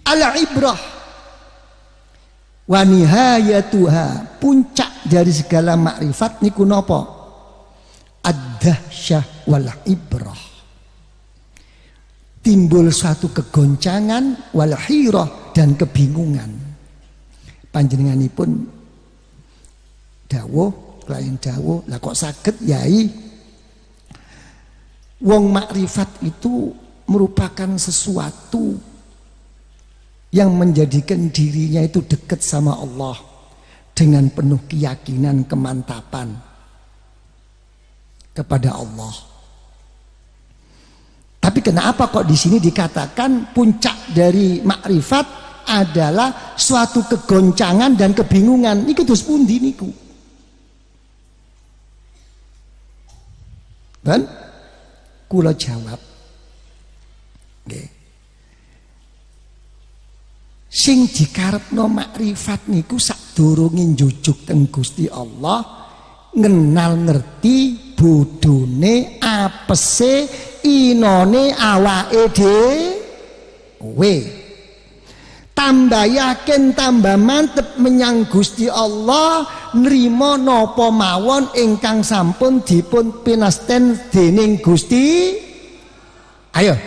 A: ala ibrah wanihaya tuha puncak dari segala makrifat niku nopo, ad-dahsyah wal ibrah timbul suatu kegoncangan wal hirah dan kebingungan panjenenganipun dawuh klien dawuh lah kok sakit yai wong makrifat itu merupakan sesuatu yang menjadikan dirinya itu dekat sama Allah dengan penuh keyakinan kemantapan kepada Allah. Tapi kenapa kok di sini dikatakan puncak dari makrifat adalah suatu kegoncangan dan kebingungan. Iku terus pundi niku. Dan kula jawab. Okay. sing dikarepno makrifat niku sadurunge njujuk teng Gusti Allah ngenal ngerti budune apese inone awake dhewe tambah yakin tambah mantep menyang Gusti Allah nrimo napa mawon ingkang sampun dipun pinasten dening Gusti ayo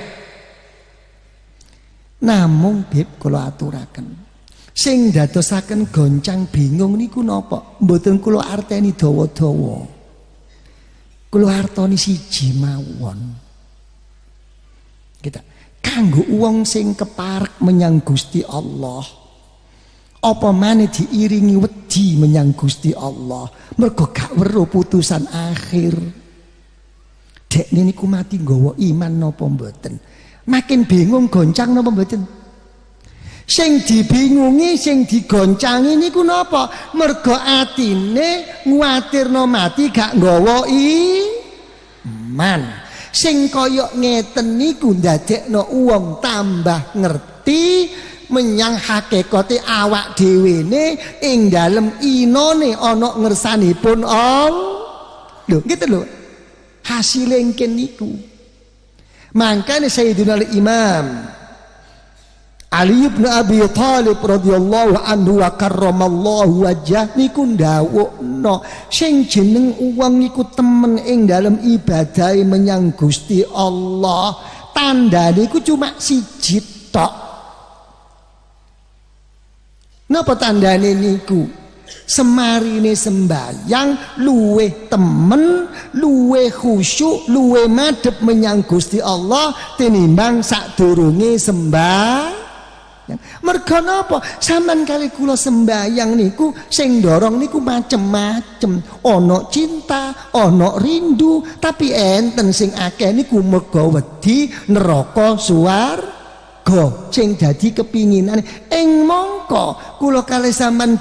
A: namung bib kula aturaken sing dadosaken goncang bingung niku napa mboten kula arteni dawa-dawa kula artoni siji mawon kita kanggo uang sing keparek menyang Gusti Allah apa mana diiringi wedi menyang Gusti Allah mergo gak weruh putusan akhir dek niku mati nggawa iman napa mboten makin bingung goncang napa mboten sing dibingungi sing digoncangi niku napa mergo atine ngwatirno mati gak nggawa iman sing kaya ngeten niku ndadekno wong tambah ngerti menyang hakikate awak dhewe ne ing dalem inone ana ngersanipun Allah lho ngeten lho hasil engken niku Mangkane Sayyidina Imam Ali bin Abi Thalib radhiyallahu anhu wa karramallahu wajah niku ndawukno sing jeneng uang iku temen ing dalam ibadah menyang Gusti Allah tanda niku cuma siji tok napa tandane niku semarine sembahyang luwe temen luwe khusyuk luwe madep menyang Gusti Allah tinimbang sadurunge sembahyang mergo napa sampean kali kula sembahyang niku sing dorong niku macem-macem ana cinta ana rindu tapi enten sing akeh niku mega wedi neraka suara warga sing dadi kepinginan ing mongko kula kali sampean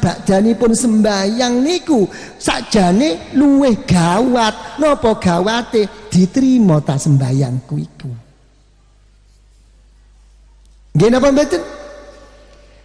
A: pun sembayang niku sakjane luweh gawat napa gawate diterima ta sembayangku iku Gena pambetan? Gena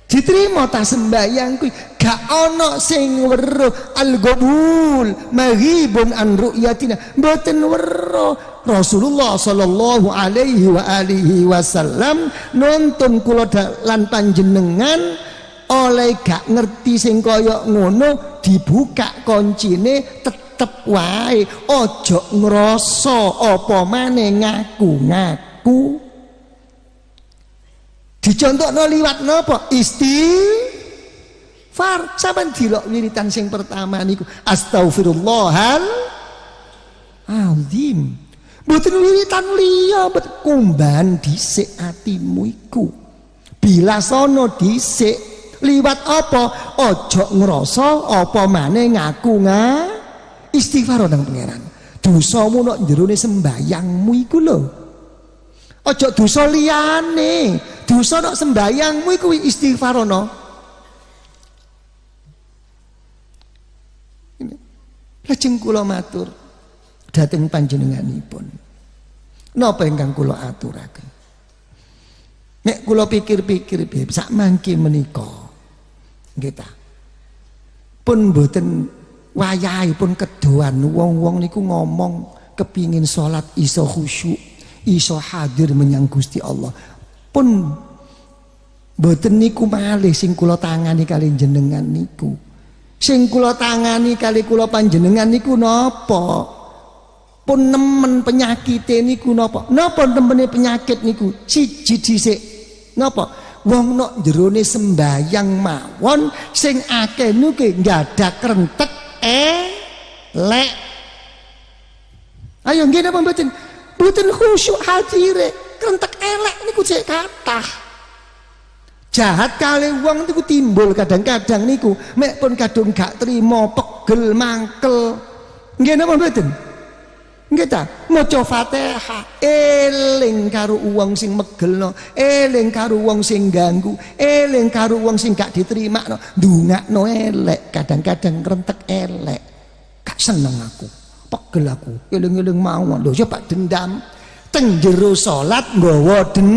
A: diterima tak sembahyang kuwi gak ono sing weruh al qabul maghibun an ru'yatina mboten weruh Rasulullah sallallahu alaihi wa alihi wasallam nonton kula lan panjenengan oleh gak ngerti sing kaya ngono dibuka kuncine tetep wae Ojo ngrasa apa maneh ngaku-ngaku dicontoh no liwat isti far sampean dilok wiritan sing pertama niku astagfirullahal aldim mboten wiritan liya bet kumban dhisik atimu iku di dhisik liwat apa aja ngrasa apa maneh ngaku nga istighfar nang pangeran dosamu nek jerone sembayangmu iku lho ojo dosa liyane dosa nak sembayangmu iku istighfar ono lajeng kula matur dhateng panjenenganipun napa ingkang kula aturake nek kula pikir-pikir Bisa sak mangke menika kita pun boten wayahe pun kedoan wong-wong niku ngomong kepingin salat iso khusyuk iso hadir menyang Gusti Allah pun boten niku malih sing kula tangani kali jenengan niku sing kula tangani kali kula panjenengan niku napa pun nemen penyakit niku napa napa nemene penyakit niku siji dhisik napa wong nok jerone sembayang mawon sing akeh nuke krentek eh, lek ayo nggih napa mboten Buatin khusyuk hajire, kerentek elek niku cek kathah. Jahat kali uang niku timbul kadang-kadang niku, mek pun kadung gak terima, pegel, mangkel. Nggih napa mboten? Nggih ta, maca Fatihah eling karo uang sing megelno, eling karo uang sing ganggu, eling karo uang sing gak diterima, no. ndungakno elek, kadang-kadang kerentak elek. Gak seneng aku pegel aku eling-eling mau lho ya Pak dendam teng jero salat nggawa den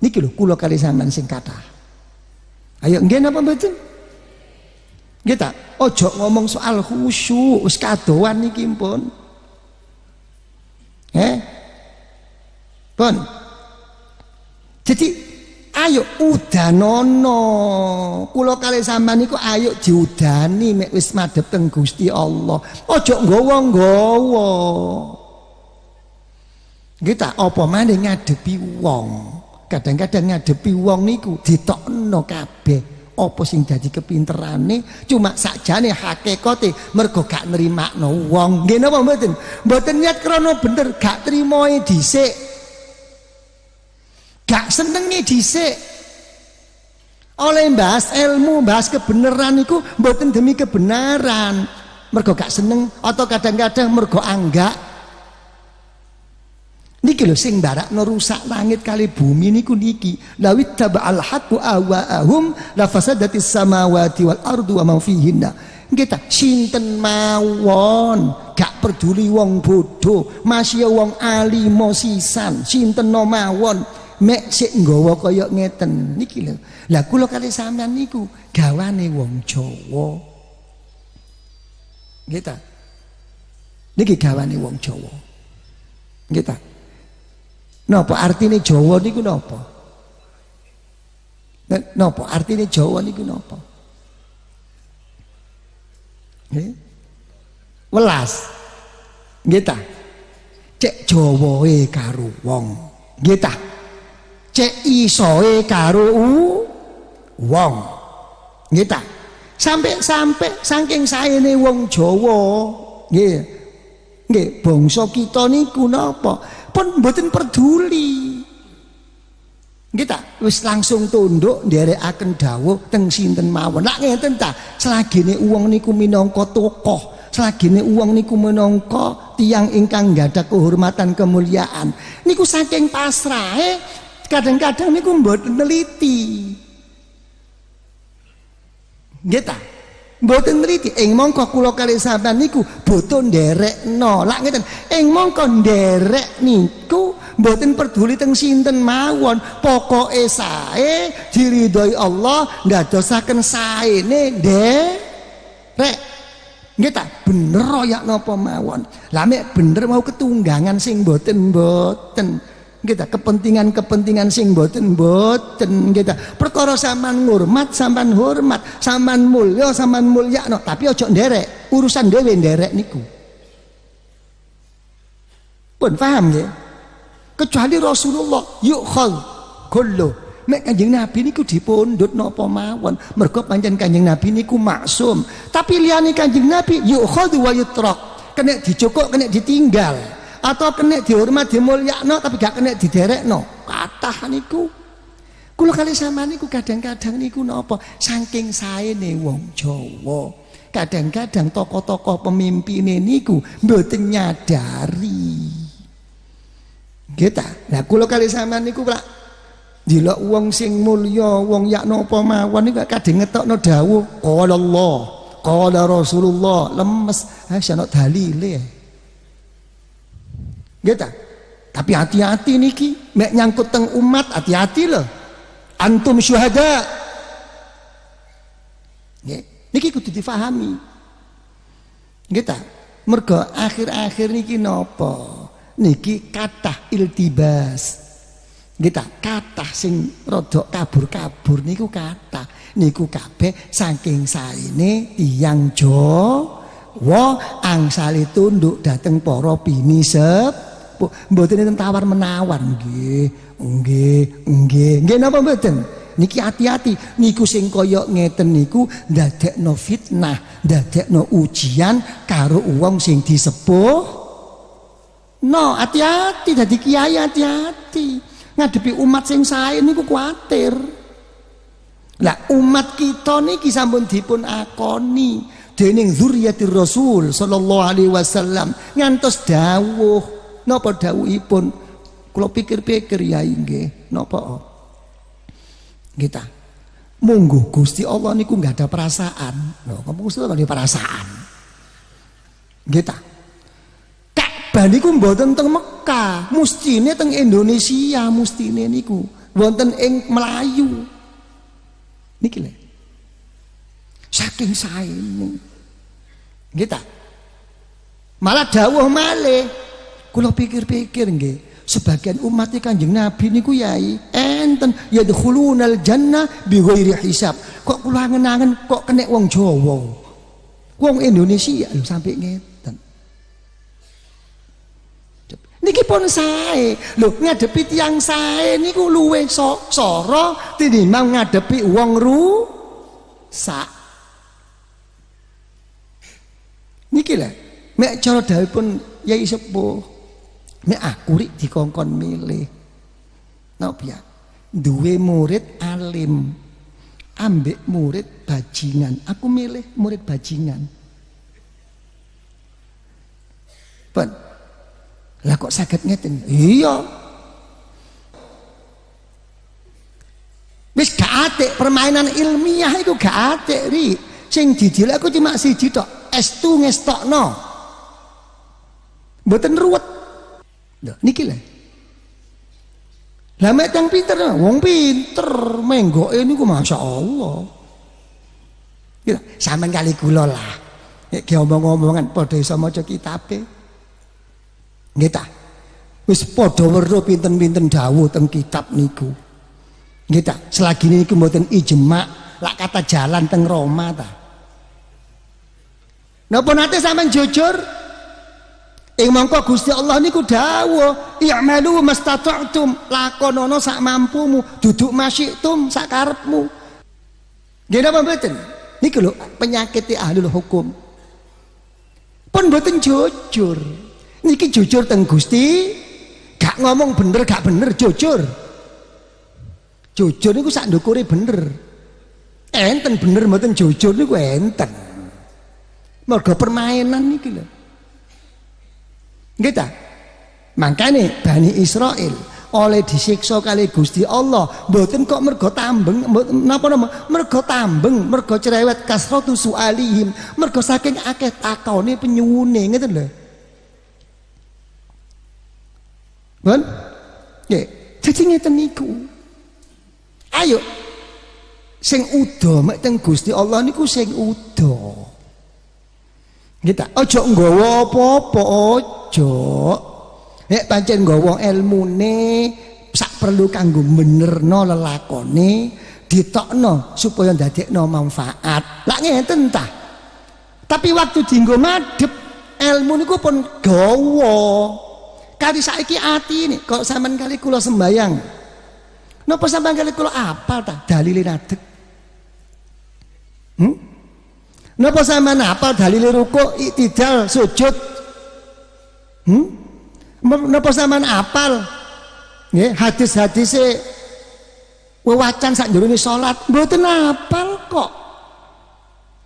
A: niki lho kula kali sampean sing ayo nggih napa mboten nggih ojo ngomong soal khusyuk wis kadoan niki eh pon jadi ayo udanono kula kali sampean niku ayo diudani mek wis madhep teng Gusti Allah aja nggawa-nggawa nggih apa maneh ngadepi wong kadang-kadang ngadepi wong niku ditokno kabeh apa sing dadi kepinterane cuma sakjane hakikate mergo gak nrimakno wong nggih napa mboten mboten niat krana bener gak trimoe dhisik gak seneng nih disik Oleh bahas ilmu, bahas kebenaran itu mboten demi kebenaran. Mergo gak seneng atau kadang-kadang mergo anggak. Niki lho sing no rusak langit kali bumi niku niki. Lawit taba'al haqqu awa'ahum la sama wati wal ardu wa ma kita cinten mawon gak peduli wong bodoh masih wong alimosisan mosisan sinten no mawon mek sik nggawa kaya ngeten niki lho la kula kali sampean niku gawane wong Jawa nggih ta niki gawane wong Jawa nggih ta napa artine Jawa niku napa napa artine Jawa niku napa nggih welas nggih ta cek e karo wong nggih ta cek isoe karo u wong nggih ta sampai sampe saking saene wong Jawa nggih nggih bangsa kita niku napa pun mboten peduli nggih ta wis langsung tunduk nderekaken dawuh teng sinten mawon lak ngeten ta selagine wong niku minangka tokoh selagine wong niku menangka tiang ingkang nggada kehormatan kemuliaan niku saking pasrahe kadang-kadang gue buat neliti. Nggih ta? Mboten neliti. mau mongko kulo kali sampean niku boten nderekno. Lak ngeten, mau mongko nderek niku buatin peduli teng sinten mawon. esai sae doi Allah dosakan ndadosaken saene nderek. Nggih ta? Bener ya nopo mawon. lame bener mau ketunggangan sing buatin buatin kita kepentingan-kepentingan sing boten boten kita perkara saman ngurmat saman hormat saman mulia saman mulia no tapi ojo derek urusan dewi derek niku pun paham ya kecuali Rasulullah yuk khol kullu mek kanjeng nabi niku dipundhut napa mawon mergo pancen kanjeng nabi niku maksum tapi liyane kanjeng nabi yuk khol wa yutrak kena dicokok kena ditinggal atau kena dihormat dimulyakno tapi gak kena diderekno kathah niku kula kali sama niku kadang-kadang niku napa saking saya nih wong Jawa kadang-kadang tokoh-tokoh pemimpin niku mboten nyadari kita nah kula kali sama niku lak delok wong sing mulya wong yak napa mawon niku ngetok ngetokno dawuh qala Allah qala Rasulullah lemes ha dalile Gitu. Tapi hati-hati niki, mek nyangkut teng umat, hati-hati loh. Antum syuhada. Nggih, niki kudu difahami. Gitu. Mergo akhir-akhir niki nopo? Niki kata iltibas. Gitu, kata sing rodok kabur-kabur niku kata, Niku kabeh saking saine tiyang Jawa itu tunduk dateng para pinisep kok mboten enten tawar menawar nggih nggih nggih nggih napa mboten niki hati-hati niku sing kaya ngeten niku ndadekno fitnah ndadekno ujian karo uang sing disepuh no hati-hati dadi kiai hati-hati ngadepi umat sing sae niku kuatir lah umat kita niki sampun dipun akoni dening zuriatir Rasul sallallahu alaihi wasallam ngantos dawuh napa dawuhipun? Kula pikir-pikir ya nggih, napa? Kita monggo Gusti Allah niku nggak ada perasaan. Loh, kamu Gusti Allah ada perasaan. Kita Ka'bah niku mboten teng Mekah, mustine teng Indonesia, mustine niku wonten ing Melayu. Niki le, Saking saya ini. Kita. Malah dawuh male. Kula pikir-pikir nggih, sebagian umat Kanjeng Nabi niku yai enten ya yadkhulunal jannah bighairi hisab. Kok kula angen kok kena wong Jawa. Wong Indonesia lho sampai ngeten. Niki pun sae. Lho ngadepi tiang sae niku luwe so, soro mau ngadepi wong sak. Niki lah mek cara dawuh pun Yai Sepuh Nek aku rik dikongkon milih. Napa pia? Dua murid alim. Ambek murid bajingan. Aku milih murid bajingan. Pan, Lah kok sakit ngeten? Iya. Wis gak atik permainan ilmiah itu gak atik, Ri. Sing didil aku cuma siji tok, s ngestokno. Mboten ruwet. Niki kan? lah. Lah yang pinter, kan? wong pinter, menggoke niku Masya Allah. Ya, sampean kali kula lah. Nek ge omong-omongan padha iso maca kitabe. Nggih ta? Wis padha weruh pinter-pinter dawuh teng kitab niku. Nggih ta? Selagi niku mboten ijma, lak kata jalan teng Roma ta. Nopo nate sama jujur? Ing mongko Gusti Allah niku dawuh, "I'malu mastata'tum." Lakonono sak mampumu, duduk masyitum sak karepmu. Nggih apa mboten? Niku lho penyakit ahlul hukum. Pun mboten jujur. Niki jujur teng Gusti, gak ngomong bener gak bener jujur. Jujur niku sak ndukure bener. Enten bener mboten jujur niku enten. Mergo permainan niki lho. Nggih ta? Bani Israil oleh disiksa kali Gusti Allah mboten kok mergo tambeng napa napa mergo tambeng mergo cerewet kasratu sualihim mergo saking akeh takone penyuwune ngoten lho Ben ya cacing ngeten niku ayo sing udo mek teng Gusti Allah niku sing udo Kita ojo nggowo apa-apa ojo. Nek pancen nggawa elmune sak perlu kanggo benerno lelakone ditokno supaya ndadekno manfaat. Lah ngeten ta. Tapi waktu dinggo madep ilmu niku pun gawa. Kali saiki atine kok sampean kali kula sembayang. Napa sampean kali kula apal ta dalile nadek? Hmm? Napa sama napa dalili ruko itidal sujud? Hmm? Napa sama apal? Ya, hadis-hadis se wewacan sak jurni sholat, buatin apal kok?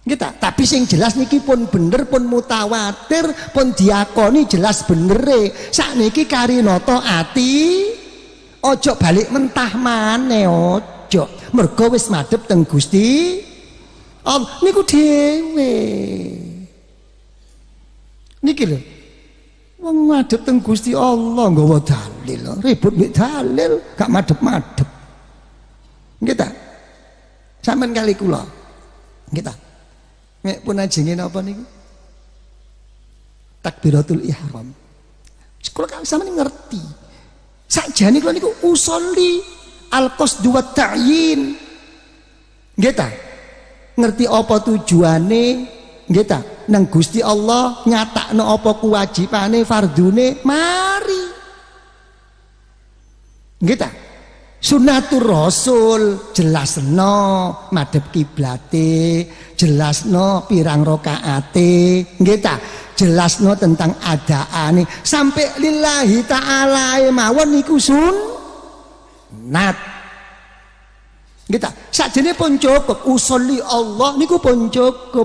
A: Kita, tapi sing jelas niki pun bener pun mutawatir pun diakoni jelas bener eh. Sak niki kari noto ati, ojo balik mentah mana ojo? Mergo wis madep teng gusti. Allah niku dhewe. Niki lho. Wong ngadep teng Gusti Allah nggawa dalil, ribut mbek dalil, gak madhep-madhep. Nggih ta? kali kula. Nggih ta? Nek pun ajenge napa niku? Takbiratul ihram. Kula kan sampeyan ngerti. Sakjane kula niku usoli al qasdu wa ta'yin. Nggih ta? ngerti apa tujuane nggih nang Gusti Allah no apa kewajibane fardune mari nggih sunatul rasul jelas no madep kiblate, no pirang rokaate nggih jelas no tentang adaane sampai lillahi taala e mawon niku nat Gitu. sajane pun cukup usolli Allah niku pun cukup.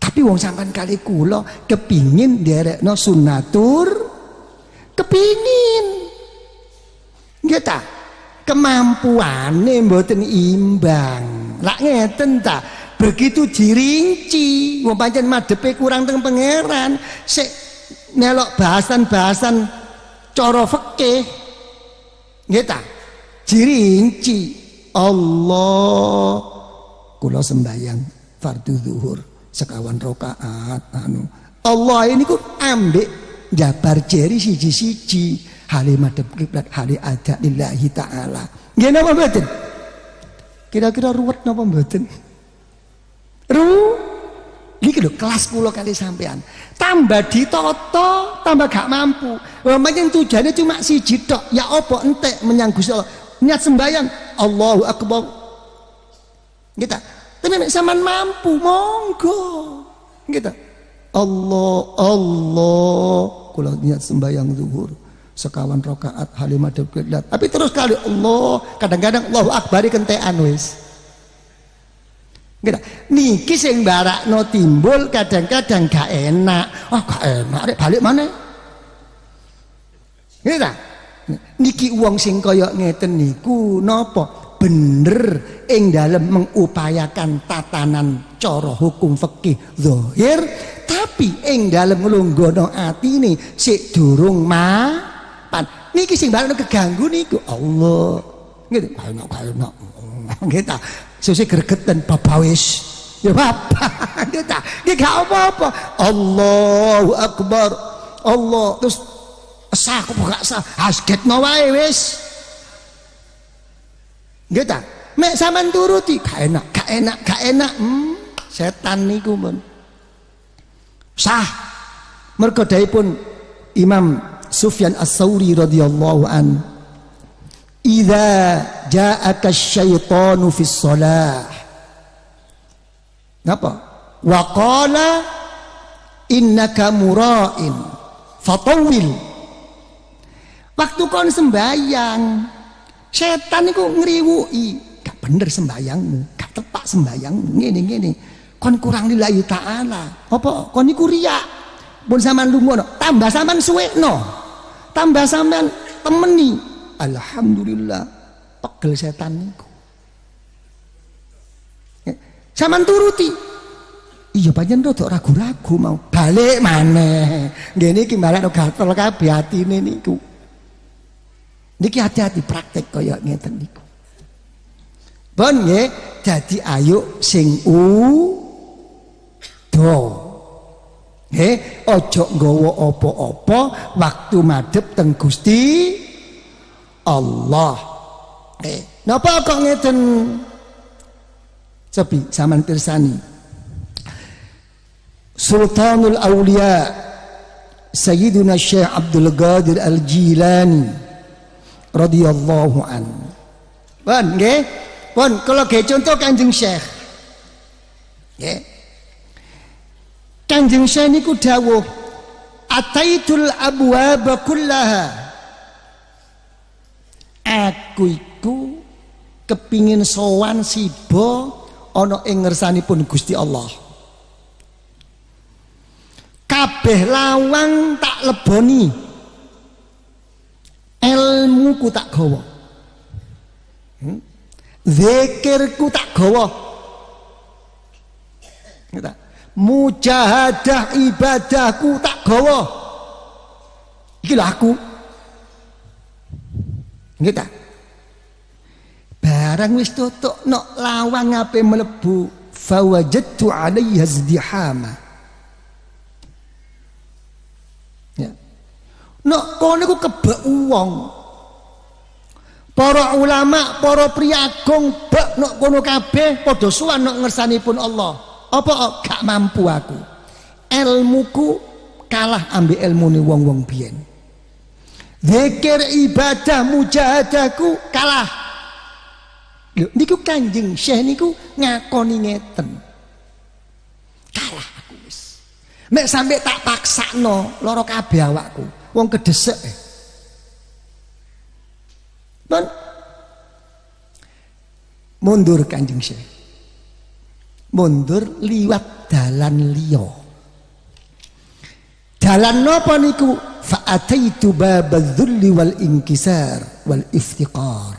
A: Tapi wong sampean kali kula kepingin derekno sunatur kepingin. Kita kemampuan nih mboten imbang. Lak ngeten ta? Begitu dirinci, wong pancen madepe kurang teng pangeran, sik melok bahasan-bahasan cara fikih. Nggih ta? Dirinci. Allah kula sembahyang fardu zuhur sekawan rokaat anu Allah ini ku ambek jabar jeri siji-siji hale madhep kiblat hale ada lillahi taala nggih napa mboten kira-kira ruwet napa mboten ru ini lho kelas kula kali sampean. Tambah ditoto, tambah gak mampu. Wah, tujuannya cuma siji tok. Ya apa entek menyang Gusti Allah niat sembahyang Allahu Akbar kita, gitu. tapi nek sampean mampu monggo kita, gitu. Allah Allah kula niat sembahyang zuhur sekawan rokaat halimah madhab tapi terus kali Allah kadang-kadang Allahu Akbar kentekan wis Gitu. Niki sing no timbul kadang-kadang gak enak. Ah oh, gak enak, balik mana? Gitu niki uang sing koyok ngeten niku nopo bener ing dalam mengupayakan tatanan coro hukum fikih zahir tapi ing dalam ati ini si durung pan niki sing bareng keganggu niku Allah gitu kaya kaya gitu sesi gregeten papawis ya apa kita dia gak apa-apa Allahu akbar Allah terus sah aku gak sah hasgetno wae wis nggih ta mek sampean turuti gak enak gak enak gak enak hmm, setan niku mun sah mergo pun Imam Sufyan As-Sauri radhiyallahu an Idza ja'aka syaitanu fis shalah Napa? Wa qala innaka mura'in fatawil Waktu kon sembayang, setan itu ngeriwui gak bener sembayangmu, gak tepak sembayang, ngene-ngene. Kon kurang lillahi ya taala. Apa kon niku riya? Pun sampean lunga tambah sampean no Tambah saman temeni. Alhamdulillah pegel setan niku. Saman eh, turuti. Iya panjen rada ragu-ragu mau balik maneh. Ngene iki balik no gatel kabeh atine niku. Niki hati-hati praktek kaya ngeten niku. Bon nggih, dadi ayo sing u do. Nggih, aja nggawa apa-apa waktu madhep teng Gusti Allah. Eh, napa kok ngeten? cepi zaman pirsani. Sultanul Aulia Sayyiduna Syekh Abdul Qadir Al-Jilani radhiyallahu an. Pun nggih? Pun kula ge contoh Kanjeng Syekh. Nggih. Kanjeng Syekh niku dawuh Ataitul abwaba kullaha. Aku iku kepingin sowan sibo ana ing ngersanipun Gusti Allah. Kabeh lawang tak leboni Ilmuku tak gawa. Hmm? Zikirku tak gawa. Mujahadah ibadahku tak gawa. Iki aku. Nggih Barang wis tutuk nok lawang ape mlebu fawajadtu alaiha izdihama. Nak kono ku kebak uang, Para ulama, para pria agung bak nek kono kabe, podosuan nak nek pun Allah. Apa oh, gak mampu aku. Ilmuku kalah ambil ilmu ni wong-wong bien. Zikir ibadah mujahadahku kalah. Lho niku Kanjeng Syekh niku ngakoni ngeten. Kalah aku wis. Nek sampe tak no lorok kabeh awakku wong kedesek. Dan e. mundur Kanjeng Syekh. Mundur liwat dalan liya. Dalan napa niku? Fa'ataitu babadzulli wal inkisar wal iftiqar.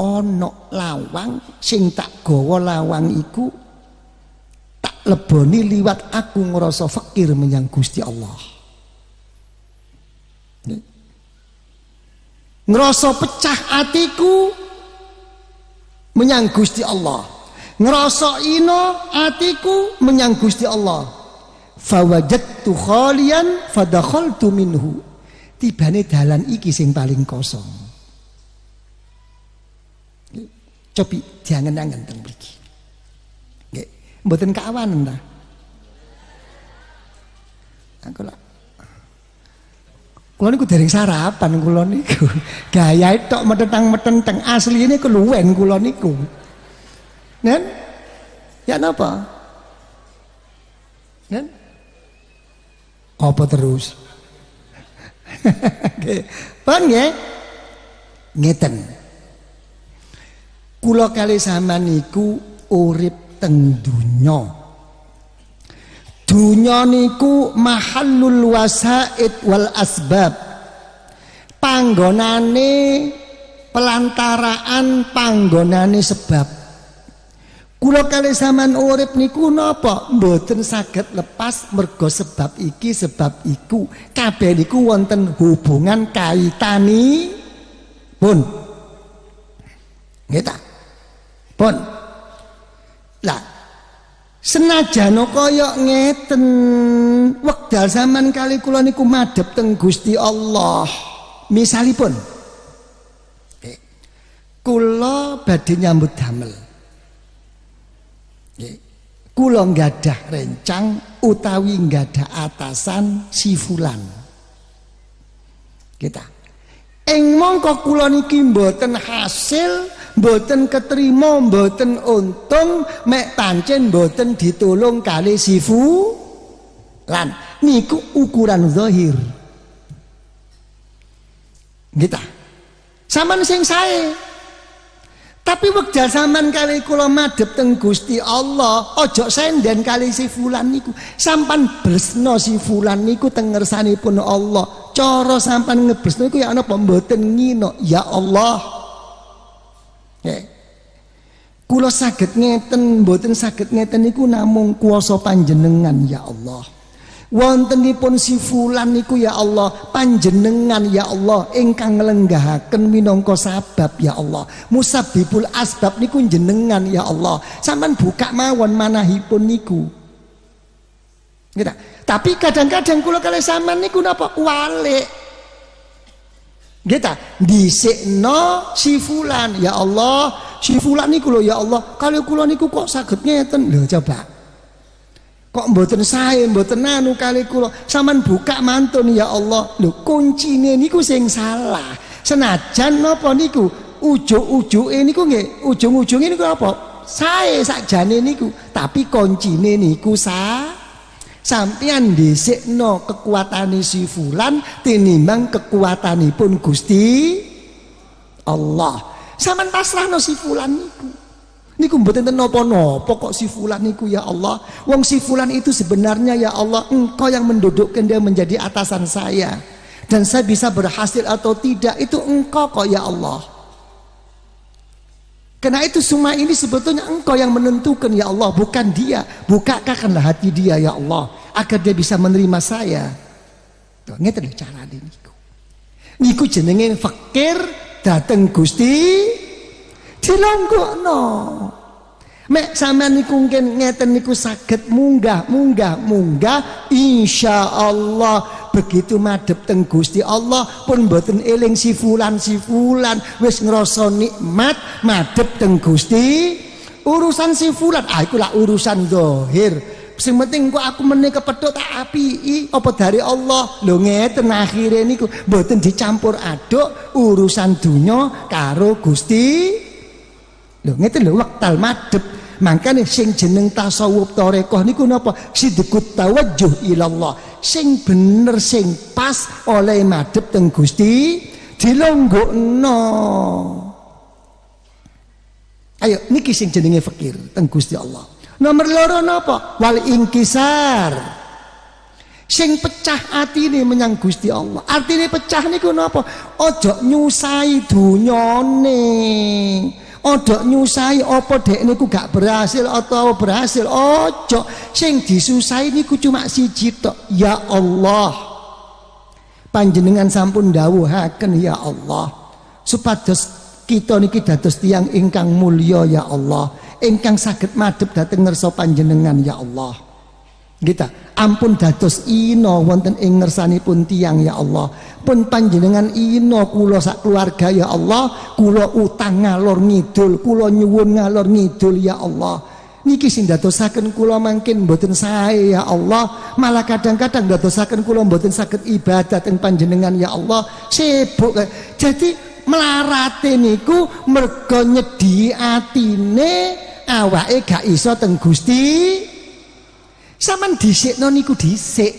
A: Ana lawang sing tak gawa lawang iku tak leboni liwat aku ngerasa fakir menyang Gusti Allah. ngerasa pecah atiku menyang Gusti Allah ngerasa ino atiku menyang Gusti Allah fawajadtu khalian fadakhaltu minhu tibane dalan iki sing paling kosong cobi jangan nangen teng mriki nggih mboten kawanan ta aku lah Kulo niku dereng sarapan kulo niku. Gayae tok metetang metenteng asline keluwen kulo niku. Nen? Ya napa? Nen? Apa terus? Pan ya? Ngeten. Kulo kali sama niku urip teng dunyong. dunia niku mahalul wasaid wal asbab. Panggonane pelantaraan panggonane sebab. Kula kali zaman urip niku napa mboten saged lepas mergo sebab iki sebab iku kabeh niku wonten hubungan kaitani pun. Nggih Pun. Lah Senajan kaya ngeten, wekdal zaman kali kula niku madhep teng Gusti Allah. Misalipun kula badhe nyambut damel. Nggih. Kula nggadah rencang utawi nggadah atasan si fulan. Kita. Ing mongko kula niki mboten hasil Mboten keterima, mboten untung, mek pancen mboten ditolong kali sifu. Lan niku ukuran zahir. Kita. Saman sing saya. Tapi wekdal saman kali kula madhep teng Gusti Allah, ojo senden kali si fulan niku. Sampan bresno si fulan niku tengersani pun Allah. Coro sampan ngebresno iku ya ana pembeten ngino, ya Allah. Nggih. Kula sakit ngeten boten sakit ngeten niku namung kuasa panjenengan ya Allah. Wontenipun si fulan niku ya Allah, panjenengan ya Allah ingkang nglenggahaken minangka sabab ya Allah. Musabbibul asbab niku jenengan ya Allah. Saman buka mawon manahipun niku. Gitu. Tapi kadang-kadang kula kali sampean niku napa walik. Nggih ta? sifulan, Ya Allah, sifulan fulan niku lho ya Allah, kalau kula niku kok saged ngeten? Lho coba. Kok mboten sae, mboten anu kali kula. Saman buka mantun ya Allah. Lho kuncine niku sing salah. Senajan napa niku ujug-ujuge niku nggih, ujung-ujunge niku apa? Sae sakjane niku, tapi kuncine niku salah. sampeyan dhisikno kekuatane si fulan tinimbang pun Gusti Allah. Sampeyan pasrahno si fulan niku. Niku mboten napa-napa kok si fulan niku ya Allah. Wong si fulan itu sebenarnya ya Allah engkau yang mendudukkan dia menjadi atasan saya. Dan saya bisa berhasil atau tidak itu engkau kok ya Allah. Karena itu semua ini sebetulnya engkau yang menentukan ya Allah, bukan dia. Bukakanlah hati dia ya Allah, agar dia bisa menerima saya. Tuh, ngeten cara niku. Niku jenengin fakir dateng Gusti no. Mek sama niku mungkin ngeten niku sakit munggah munggah munggah insya Allah begitu madep teng Gusti Allah pun mboten eling si fulan si fulan wis ngerasa nikmat madep teng Gusti urusan si fulan ah iku lah urusan dohir sing penting kok aku meneh kepethuk tak apii apa dari Allah lho ngeten akhire niku mboten dicampur aduk urusan dunya karo Gusti Lho ngene lho wektal madhep. Mangkane sing jeneng tasawuf tarekah niku napa? Sidikut tawajjuh ilallah. Sing bener sing pas oleh madhep teng Gusti dilonggokno. Ayo niki sing jenenge fakir teng Gusti Allah. Nomor loro napa? Wal inkisar. Sing pecah hati ini menyang Gusti Allah. Artinya pecah niku napa? Ojo nyusai dunyane. odok nyusai opo dek niku gak berhasil atau berhasil ojo sing disusai niku cuma siji tok ya Allah panjenengan sampun dawuhaken ya Allah supados kita niki dados tiang ingkang mulia ya Allah ingkang saged madhep dhateng ngersa panjenengan ya Allah kita gitu. ampun dados ino wonten ing pun tiang ya Allah. Pun panjenengan ino kulo sak keluarga ya Allah, kulo utang ngalor ngidul, kulo nyuwun ngalor ngidul ya Allah. Niki sing dadosaken kula mangkin mboten sae ya Allah, malah kadang-kadang dadosaken kula mboten saged ibadat teng panjenengan ya Allah. Sibuk. Jadi melarate niku mergo nyedhi atine awake gak iso teng Gusti Saman no niku disik.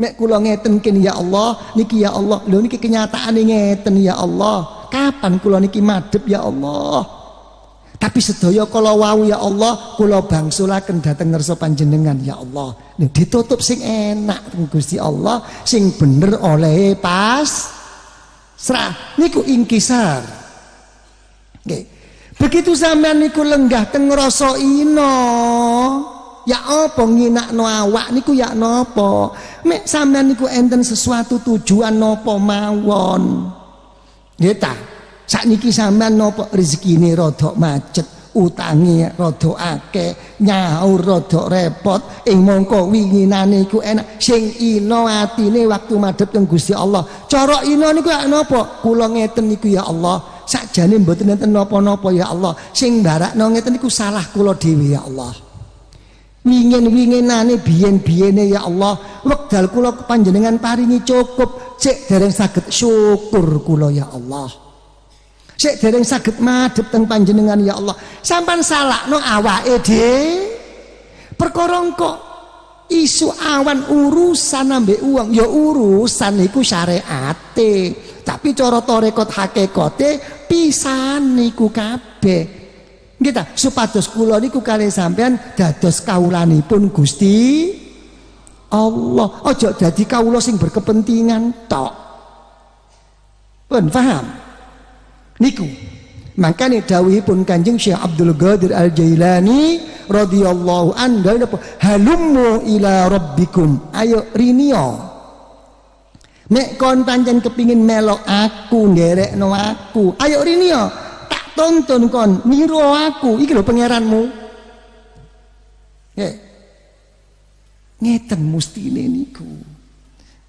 A: Mek kula ngeten kene ya Allah, niki ya Allah. Lho niki kenyataan ngeten ya Allah. Kapan kula niki madhep ya Allah? Tapi sedaya kalau wau ya Allah, kula bangsulaken dhateng ngersa panjenengan ya Allah. Nih, ditutup sing enak teng Gusti Allah, sing bener oleh pas serah niku ingkisar. Nggih. Begitu sampean niku lenggah teng ngrasa ya apa nginak no awak niku ya nopo mek sampean niku enten sesuatu tujuan nopo mawon nggih sakniki sampean nopo rezekine rada macet utangi rada akeh nyaur rada repot ing mongko winginane iku enak sing ino atine waktu madhep teng Gusti Allah cara ino niku ya nopo kula ngeten niku ya Allah sakjane mboten enten nopo-nopo ya Allah sing barakno ngeten niku salah kula dhewe ya Allah wingin-winginane biyen-biyene ya Allah wekdal kula panjenengan paringi cukup cek dereng saged syukur kula ya Allah cek dereng saged madhep teng panjenengan ya Allah sampean salakno awake de, perkara kok isu awan urusan ambek uang ya urusan iku syariate tapi cara tarekat hakikate pisan niku kabeh kita supados kula niku kali sampean dados pun Gusti Allah. Ojo jadi kaulosing sing berkepentingan tok. Pun paham? Niku. Makanya pun Kanjeng Syekh Abdul Ghadir Al-Jailani radhiyallahu anhu halummu ila rabbikum. Ayo rinio. Nek kon pancen kepingin melok aku, nderekno aku. Ayo rinio tonton kon niru aku iki lho pangeranmu nggih ngeten mustine niku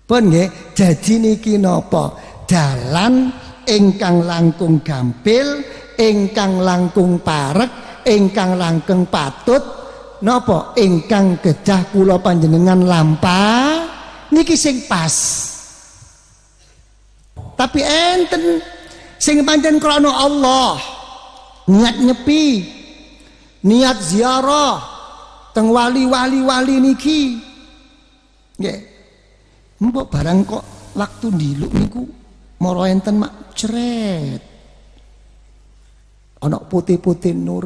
A: pun nggih dadi niki napa dalan ingkang langkung gampil ingkang langkung parek ingkang langkung patut napa ingkang gedah kula panjenengan lampa niki sing pas tapi enten sing pancen krana Allah niat nyepi niat ziarah teng wali-wali wali niki nggih mbok barang kok waktu di niku moro enten mak ceret ana putih-putih nur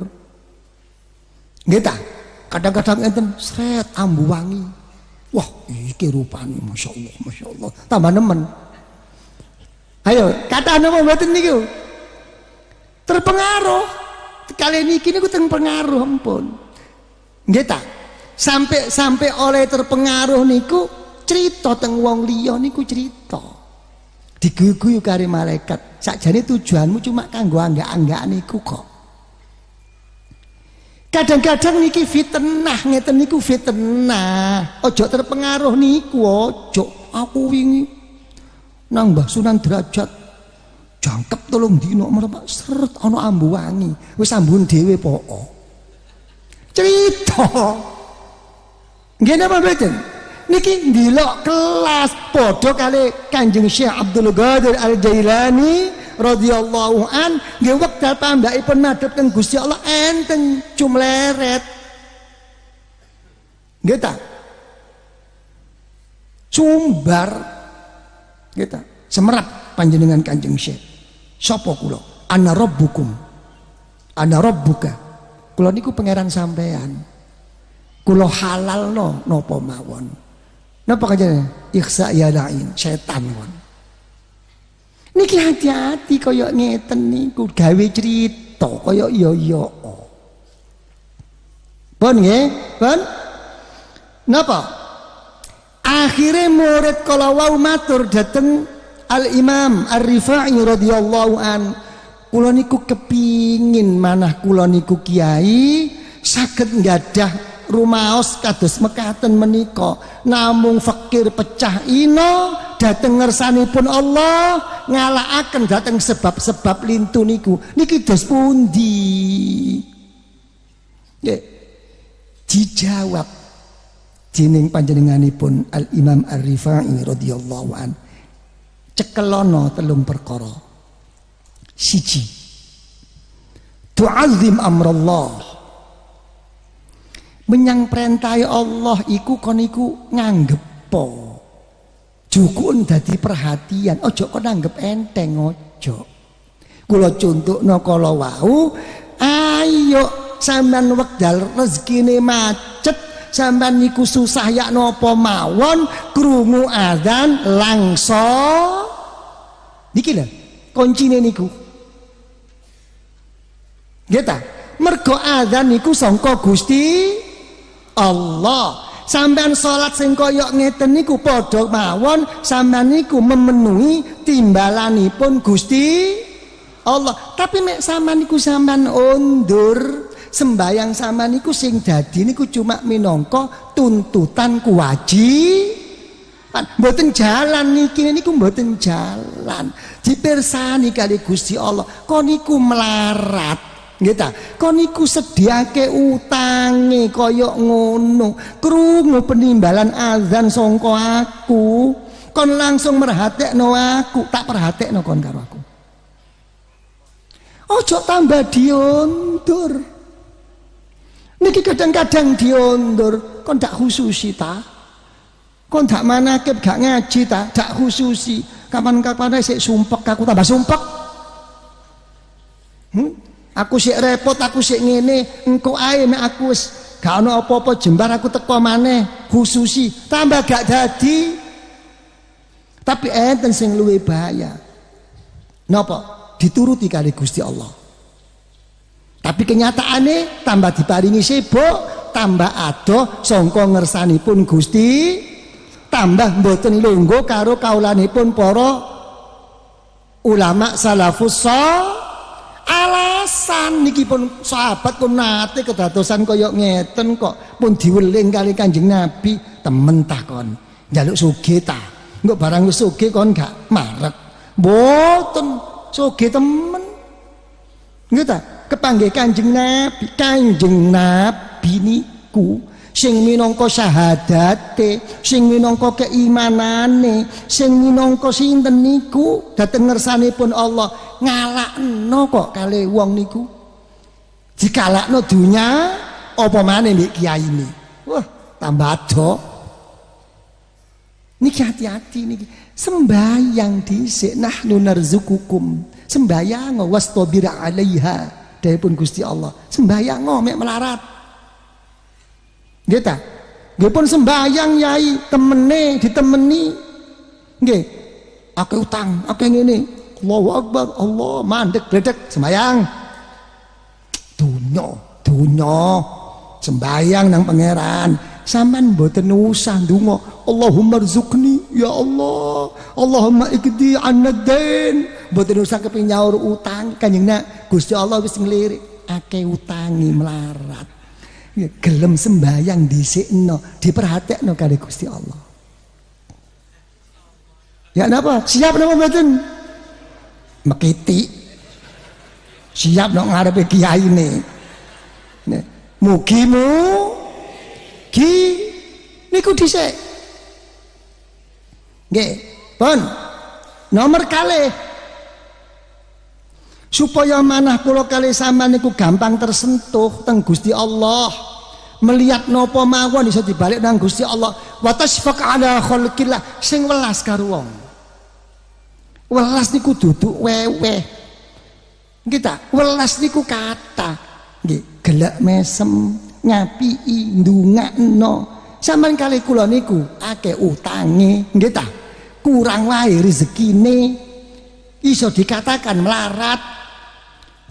A: nggih ta kadang-kadang enten seret ambu wangi wah iki rupane masyaallah masyaallah tambah nemen ayo kata nama mboten niku terpengaruh kalian kini niku terpengaruh ampun nggak tak. sampai sampai oleh terpengaruh niku cerita teng wong liya niku cerita diguyu kari malaikat sakjane tujuanmu cuma kanggo nggak nggak niku kok kadang-kadang niki fitnah ngeten niku fitnah ojo terpengaruh niku ojo aku wingi nang Mbah Sunan Derajat jangkep tolong dino merapa seret ono ambu wangi wes ambun dewe poko cerita gini apa beten niki ndelok kelas podok kali Kanjeng Syekh Abdul Ghadir Al Jailani radhiyallahu an nggih wekdal pambakipun madhep teng Gusti Allah enten cumleret nggih ta sumbar kita semerap panjenengan kanjeng syekh Sopo kulo, Ana rabbukum. Ana buka. Kulo niku pangeran sampean. no no, napa mawon. Napa kajane? Iksa ya lain, setan kon. Niki hati-hati koyo ngeten niku gawe cerita koyo yo-yo. Iya iya. Pun nggih, pun. Napa? Akhire murid kala wau matur dateng Al Imam Ar-Rifai radhiyallahu an kula niku kepingin manah kula niku kiai saged nggadah rumaos kados mekaten menika namung fakir pecah ino dateng ngersanipun Allah ngalaaken dateng sebab-sebab lintu niku niki dos pundi nggih dijawab dening panjenenganipun Al Imam Ar-Rifai radhiyallahu anhu cekelono telung perkara siji tuazim amrallah menyang perintahe Allah iku kon iku nganggepo jukun dadi perhatian ojo kon anggap enteng ojo kula contohno kala wau ayo sampean wekdal rezekine macet sampean niku susah yak nopo mawon krungu azan langso niki lho kuncine niku nggih ta mergo niku sangka Gusti Allah sampean salat singko yok ngeten niku padha mawon sampean niku memenuhi timbalanipun Gusti Allah tapi mek sampean niku sampean undur sembahyang sama niku sing dadi niku cuma minangka tuntutan kewajiban mboten jalan niki niku mboten jalan dipersani kali Gusti Allah kon niku melarat nggih ta kon niku sediake utange kaya ngono krungu penimbalan azan sangka aku kon langsung merhatekno aku tak perhatekno kon karo aku Ojo tambah diundur. Niki kadang-kadang diundur, kon tak khususi ta. Kon tak manakib gak ngaji ta, Tak khususi. Kapan-kapan saya sumpek aku tambah sumpek. Hmm? Aku sik repot, aku sik ngene, engko ae nek aku wis gak ana apa-apa jembar aku teko maneh khususi, tambah gak dadi. Tapi enten sing luwe bahaya. Napa? Dituruti kali Gusti Allah. Tapi kenyataannya tambah diparingi sibuk, tambah adoh sangka pun Gusti, tambah mboten lungguh karo kaulanipun poro, ulama salafus alasan niki pun sahabat pun nate kedadosan koyok ngeten kok pun diweling kali Kanjeng Nabi temen takon jaluk sugih ta nggak barang wis kon gak marek mboten sugih temen nggih kepanggih Kanjeng Nabi. Kanjeng Nabi niku sing minangka syahadate, sing minangka keimanane, sing minangka sinten niku dhateng ngersanipun Allah ngalakno kok kali uang niku. Dikalakno dunya apa maneh mbek ini, Wah, tambah ado. Niki hati-hati niki. Sembayang dhisik nahnu narzukukum. Sembayang wastabir 'alaiha pun Gusti Allah sembahyang ngomek melarat nggih ta pun sembahyang yai temene ditemeni nggih aku utang yang ini Allah Akbar Allah mandek gledek sembahyang dunyo dunyo sembahyang nang pangeran saman buat usah dungo Allahumma rzuqni Ya Allah, Allahumma ikdi annadain. Mboten usah kepinyaur utang yang Nak. Gusti Allah wis ngelirik, akeh utangi melarat. Ya, gelem sembayang dhisikno, diperhatekno kali Gusti Allah. Ya napa? Siap napa mboten? Mekiti. Siap nok ngarepe kiai mugi Mugimu ki niku disek. Nggih, pun. Nomor kali supaya manah pulau kali sama niku gampang tersentuh teng Gusti Allah melihat nopo mawon bisa dibalik nang Gusti Allah wa tasfaq ala khalqillah sing welas karo wong welas niku duduk wewe kita welas niku kata nggih gelak mesem ngapi ndungakno saman kali kula niku akeh utange nggih kurang wae ini iso dikatakan melarat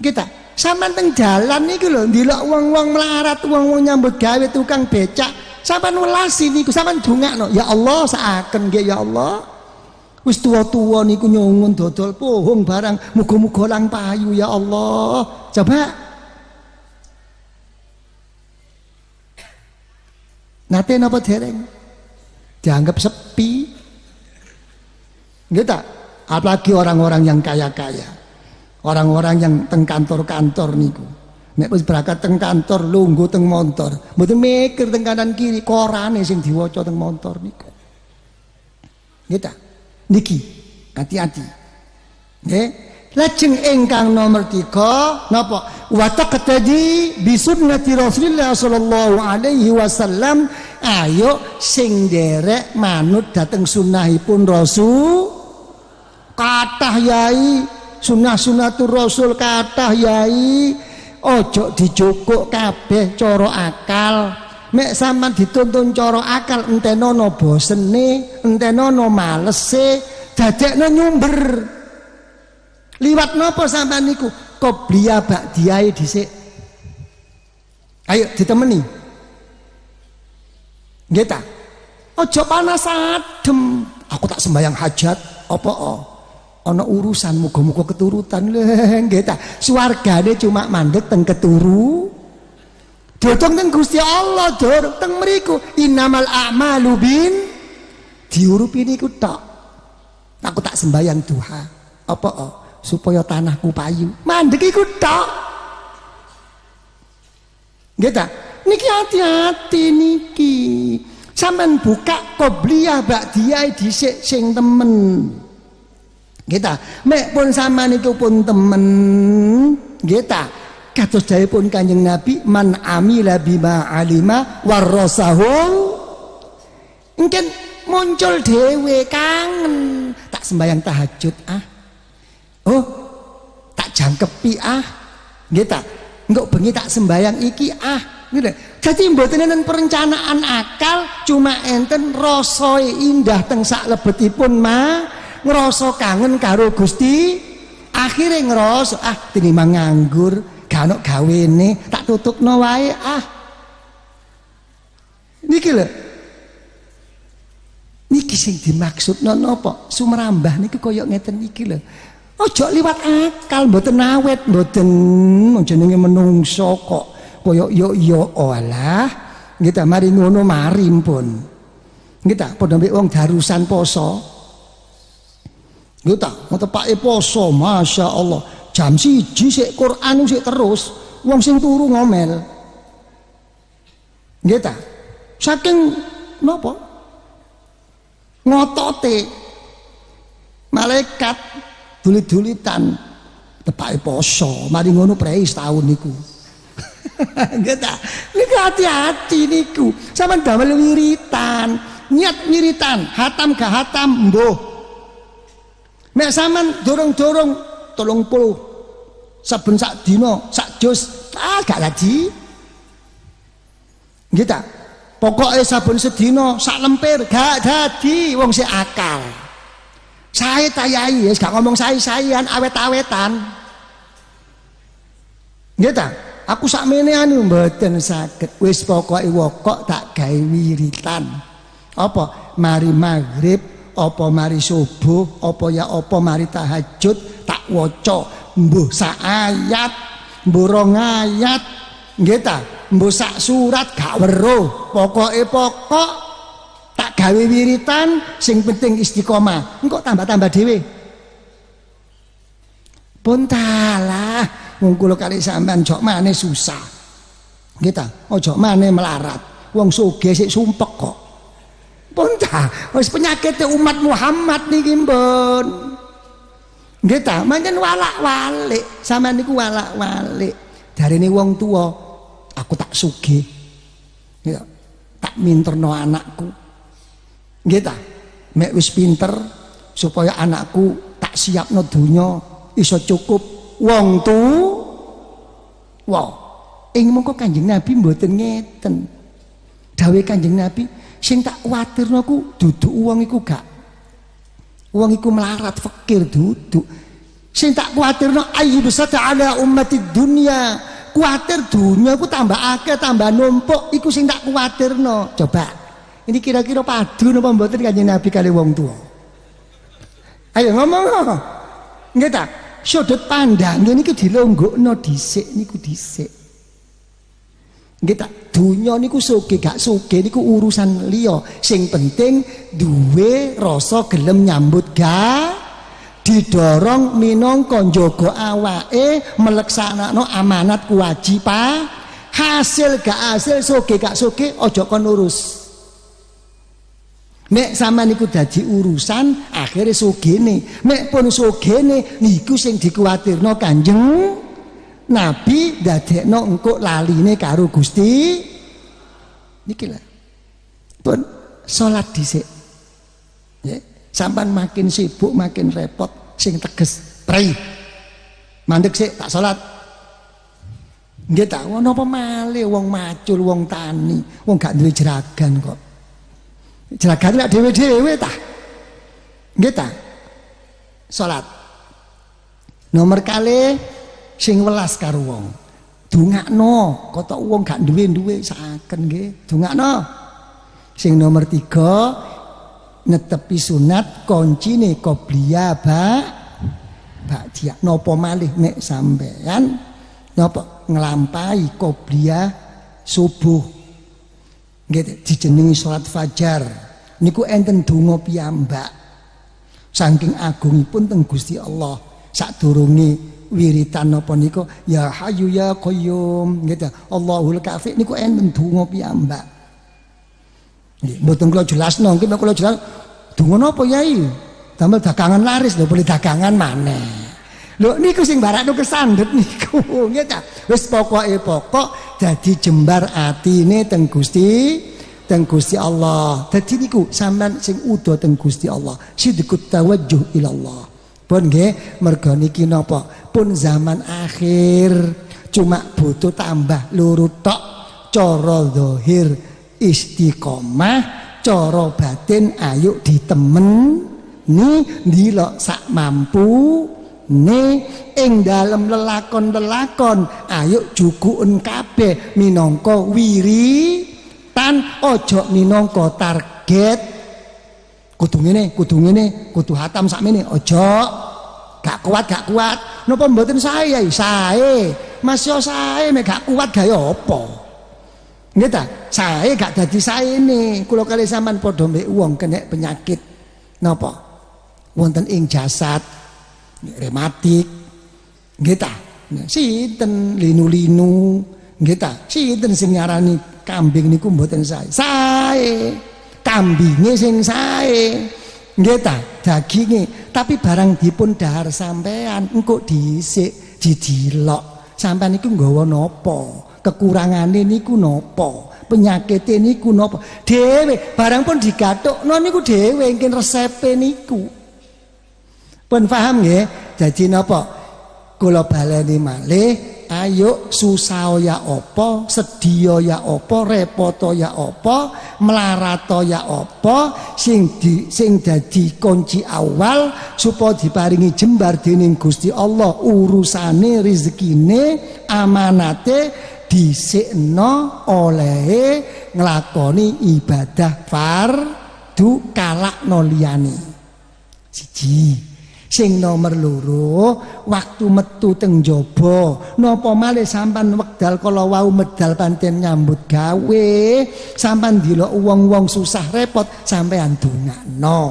A: kita sama teng dalan niku loh ndelok uang uang melarat uang uang nyambut gawe tukang becak sampean welasi niku dungak no ya Allah seakan gak ya Allah wis tua-tua niku nyungun dodol pohong barang mukul mukul lang payu ya Allah coba Nate napa dereng? Dianggap sepi. Gitu. Apalagi orang-orang yang kaya-kaya. Orang-orang yang teng kantor-kantor niku. Nek wis berangkat teng kantor lungguh teng motor, mboten mikir teng kanan kiri korane sing diwaca teng motor niku. Nggih ta? Niki hati-hati. Nggih. -hati. Lajeng ingkang nomor tiga napa wa taqtadi bi sunnati Rasulillah sallallahu alaihi wasallam ayo sing derek manut dateng sunnahipun Rasul kathah yai sunah-sunatul Rasul kathah yai ojo dicukuk kabeh cara akal mek sampean dituntun cara akal entenono bosene entenono malese dadekno nyumber Liwat nopo sampean niku? bak Qobliya ba'diyae dhisik. Ayo ditemani. Nggih ta? Aja panas Aku tak sembahyang hajat apa ana urusan muga-muga keturutan. Nggih ta? Suwargane cuma mandek teng keturu. Dodong teng Gusti Allah, dorong teng mriku innamal a'malu bin diurupi niku tok. Aku tak sembahyang duha. Apa? -apa? supaya tanahku payu. Mandek iku tok. Gitu. Niki hati-hati niki. Sampeyan buka qobliyah ba'diyah e dhisik sing temen. kita, Mek pun sama itu pun temen. kita, ta? Kados pun Kanjeng Nabi man amila bima alima warasahu. Mungkin muncul dewe kangen tak sembahyang tahajud ah oh tak jangkepi ah nggih tak engko bengi tak sembayang iki ah gitu jadi mboten enten perencanaan akal cuma enten rasane indah teng sak lebetipun ma ngrasa kangen karo Gusti akhirnya ngerasa ah mah nganggur gak ono gawene tak tutupno wae ah niki lho niki sing dimaksud napa sumerambah niki kaya ngeten niki lho Ojo liwat akal mboten awet mboten jenenge menungso kok kaya yo yo olah kita mari ngono mari pun kita padha mbek wong darusan poso kita pake poso Masya Allah jam siji sik Quran sik terus wong sing turu ngomel kita saking napa ngotote malaikat dulit-dulitan tepake poso mari ngono prei setahun niku Geta, niku hati-hati niku. Saman damel wiritan, ...nyat wiritan, hatam ga hatam mbuh. Nek saman dorong-dorong 30 saben sak dina, sak jos, ah gak lagi. Nggih ta? Pokoke saben sedina sak lempir gak dadi wong sing akal. saya tayai ya, gak ngomong saya sayan awet awetan. Gitu, aku sak mene anu mboten saged. Wis pokoke wokok tak gawe wiritan. Apa mari maghrib, apa mari subuh, apa ya apa mari tahajud tak waca mbuh sak ayat, mbuh ayat. Nggih ta? Mbuh sak surat gak weruh. Pokoke pokok, gawe wiritan sing penting istiqomah engkau tambah-tambah dewi pun talah ngungkul kali sampean jok mana susah kita oh jok mana melarat wong suge sik sumpek kok pun tak harus penyakit umat Muhammad nih gimbon kita ta manjen walak-walik sampean niku walak-walik dari nih wong tua aku tak sugih tak no anakku Gita, Mek wis pinter supaya anakku tak siap no dunya iso cukup wong tu wow ing mongko kanjeng nabi mboten ngeten dawe kanjeng nabi sing tak no, ku duduk uang iku gak uang iku melarat fakir duduk sing tak besar ada umat di dunia, kuatir dunia ku tambah akeh tambah numpuk iku sing tak no, coba ini kira-kira padu napa mboten kanjeng Nabi kali wong tua. Ayo ngomong Nggih ta? Sudut pandang niki dilonggokno dhisik niku dhisik. Nggih ta? Dunya niku soge gak soge niku urusan liya. Sing penting duwe rasa gelem nyambut ga. didorong minong konjogo awae, meleksanakno amanat kewajiban hasil gak hasil soge gak soge aja kon urus Nek sama niku dadi urusan akhirnya sogene. Nek pun sogene niku sing dikuatir no kanjeng. Nabi dadi no engko lali ne karo gusti. Niki lah. Pun sholat dhisik. Ya. Sampan makin sibuk makin repot sing teges pray. Mandek sik tak sholat. Nggih tak ono apa male wong macul wong tani, wong gak duwe jeragan kok. jagat lek dhewe-dhewe ta. Nggih ta? Salat. Nomor kali sing welas karo wong. Dungakno, kota wong gak duwe-duwe saken nggih. Dungakno. Sing nomor tiga netepi sunat koncine qobliya ba ba'dia. Napa malih nek sampean napa nglampahi qobliya subuh nggih dijenengi salat fajar niku enten donga piyambak saking agungipun teng Gusti Allah sadurunge wiritan napa niku ya hayu ya qayyum nggih Allahul kafi niku enten donga piyambak nggih mboten kula jelasno nggih kula jelas donga napa yai damel dagangan laris lho boleh dagangan maneh Lho niku sing barakno kesandhet niku nggih ta. Wis pokoke pokok dadi jembar atine teng Gusti teng Gusti Allah. Dadi niku sampean sing udo teng Gusti Allah, sidikut tawajjuh ila Allah. Pun nggih merga niki napa? Pun zaman akhir cuma butuh tambah luru tok cara zahir istiqomah cara batin ayuk ditemen ni dilok sak mampu ne ing dalam lelakon-lelakon ayo jukuun kabeh minangka wiri tan ojo minangka target kudu ngene kudu ngene kudu hatam sak mene ojo gak kuat gak kuat napa mboten sae ya sae masih sae me gak kuat gak apa nggih ta sae gak dadi sae ne kula kali sampean padha mek wong kena penyakit napa wonten ing jasad rematik nggih ta sinten linu-linu nggih ta sinten sing nyarani kambing niku mboten sae sae kambinge sing sae nggih ta daginge tapi barang dipun dahar sampean engko dhisik didilok sampean niku nggawa napa kekurangane niku napa penyakit niku napa dhewe barang pun digathukno niku dhewe engken resepe niku Pun paham nggih? Jadi napa? Kula baleni malih, ayo susah ya apa, sedia ya apa, repot ya apa, melarat ya apa sing di, sing dadi kunci awal supaya diparingi jembar dening Gusti Allah urusane rezekine amanate Disikna oleh nglakoni ibadah fardu kalakno liyane siji sing nomer loro waktu metu teng jaba napa male sampean wekdal kala wau medal panten nyambut gawe sampean dilok wong-wong susah repot sampean dongakno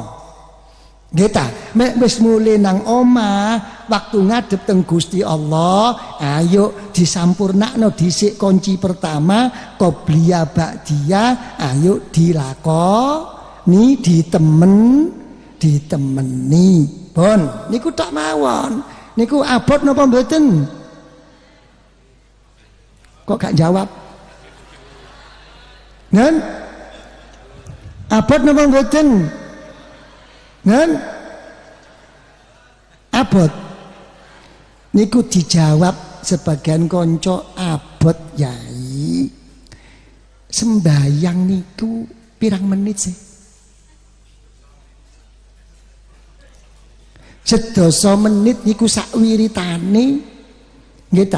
A: nggih ta mek wis mule nang omah waktu ngadep teng Gusti Allah ayo disampurnakno dhisik kunci pertama qobliya ba'dia ayo dilakoni ditemen ditemeni. Bon, niku tak mawon. Niku abot napa mboten? Kok gak jawab? Nen? Abot napa mboten? Nen? Abot. Niku dijawab sebagian konco abot yai. Sembayang niku pirang menit sih? Sedoso menit niku sak wiritane gitu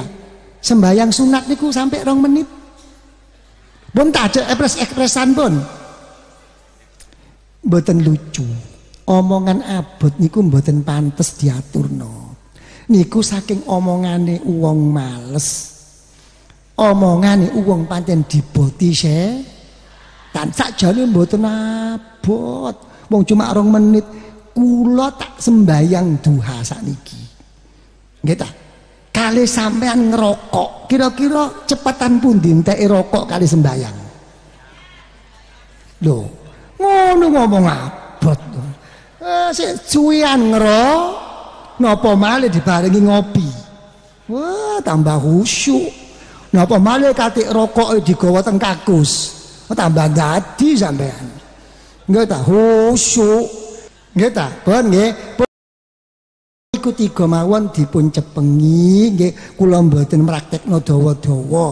A: sembahyang Sembayang sunat niku sampai rong menit. Pun tak ada ekpres-ekpresan pun. buatan lucu. Omongan abot niku buatan pantas diatur no, Niku saking omongan nih uang males. omongan nih uang panten diboti she, Tan sak jalan buatan abot. Wong cuma rong menit kula tak sembayang duha saniki nggih ta kali sampean ngerokok kira-kira cepetan pun dintai rokok kali sembayang lho ngono ngomong abot eh sik ngerok nopo napa dibarengi ngopi wah tambah khusyuk napa male katik rokok digawa teng kakus tambah dadi sampean nggih ta khusyuk Nggih ta? Pun nggih. Iku tiga dipun cepengi nggih kula mboten praktekno dawa-dawa.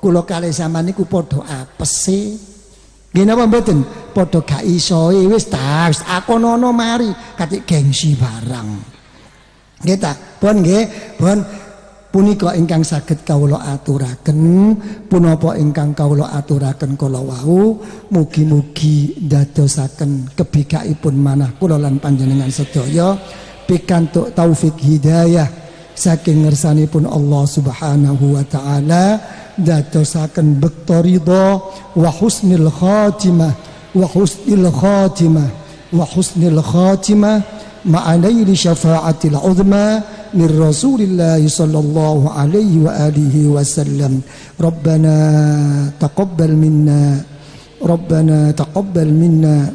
A: Kula kalih sampean niku padha apes e. Nggih napa mboten? Padha gak iso e, wis ta, wis aku mari katik gengsi barang. Nggih Pun nggih. Pun punika ingkang saged kawula aturaken punapa ingkang kawula aturaken kala wau mugi-mugi dadosaken kebikaipun manah kula lan panjenengan sedaya pikantuk taufik hidayah saking pun Allah Subhanahu wa taala dadosaken bekta wa husnil khatimah wa husnil khatimah wa husnil khatimah مع نيل شفاعة العظمى من رسول الله صلى الله عليه وآله وسلم ربنا تقبل منا ربنا تقبل منا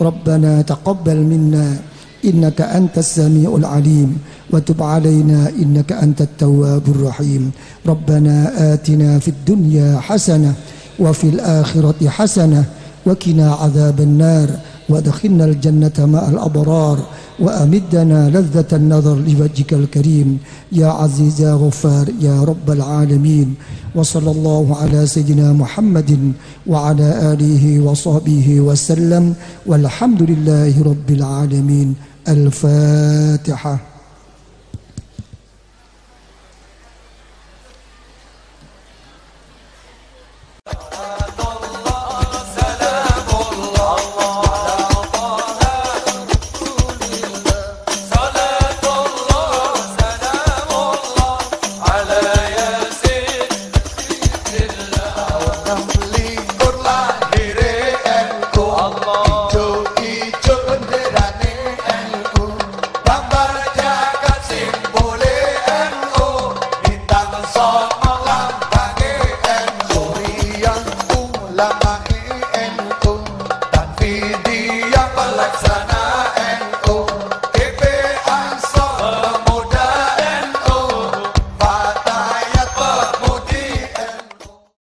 A: ربنا تقبل منا إنك أنت السميع العليم وتب علينا إنك أنت التواب الرحيم ربنا آتنا في الدنيا حسنة وفي الآخرة حسنة وكنا عذاب النار وادخلنا الجنة مع الأبرار وأمدنا لذة النظر لوجهك الكريم يا عزيز يا غفار يا رب العالمين وصلى الله على سيدنا محمد وعلى آله وصحبه وسلم والحمد لله رب العالمين الفاتحة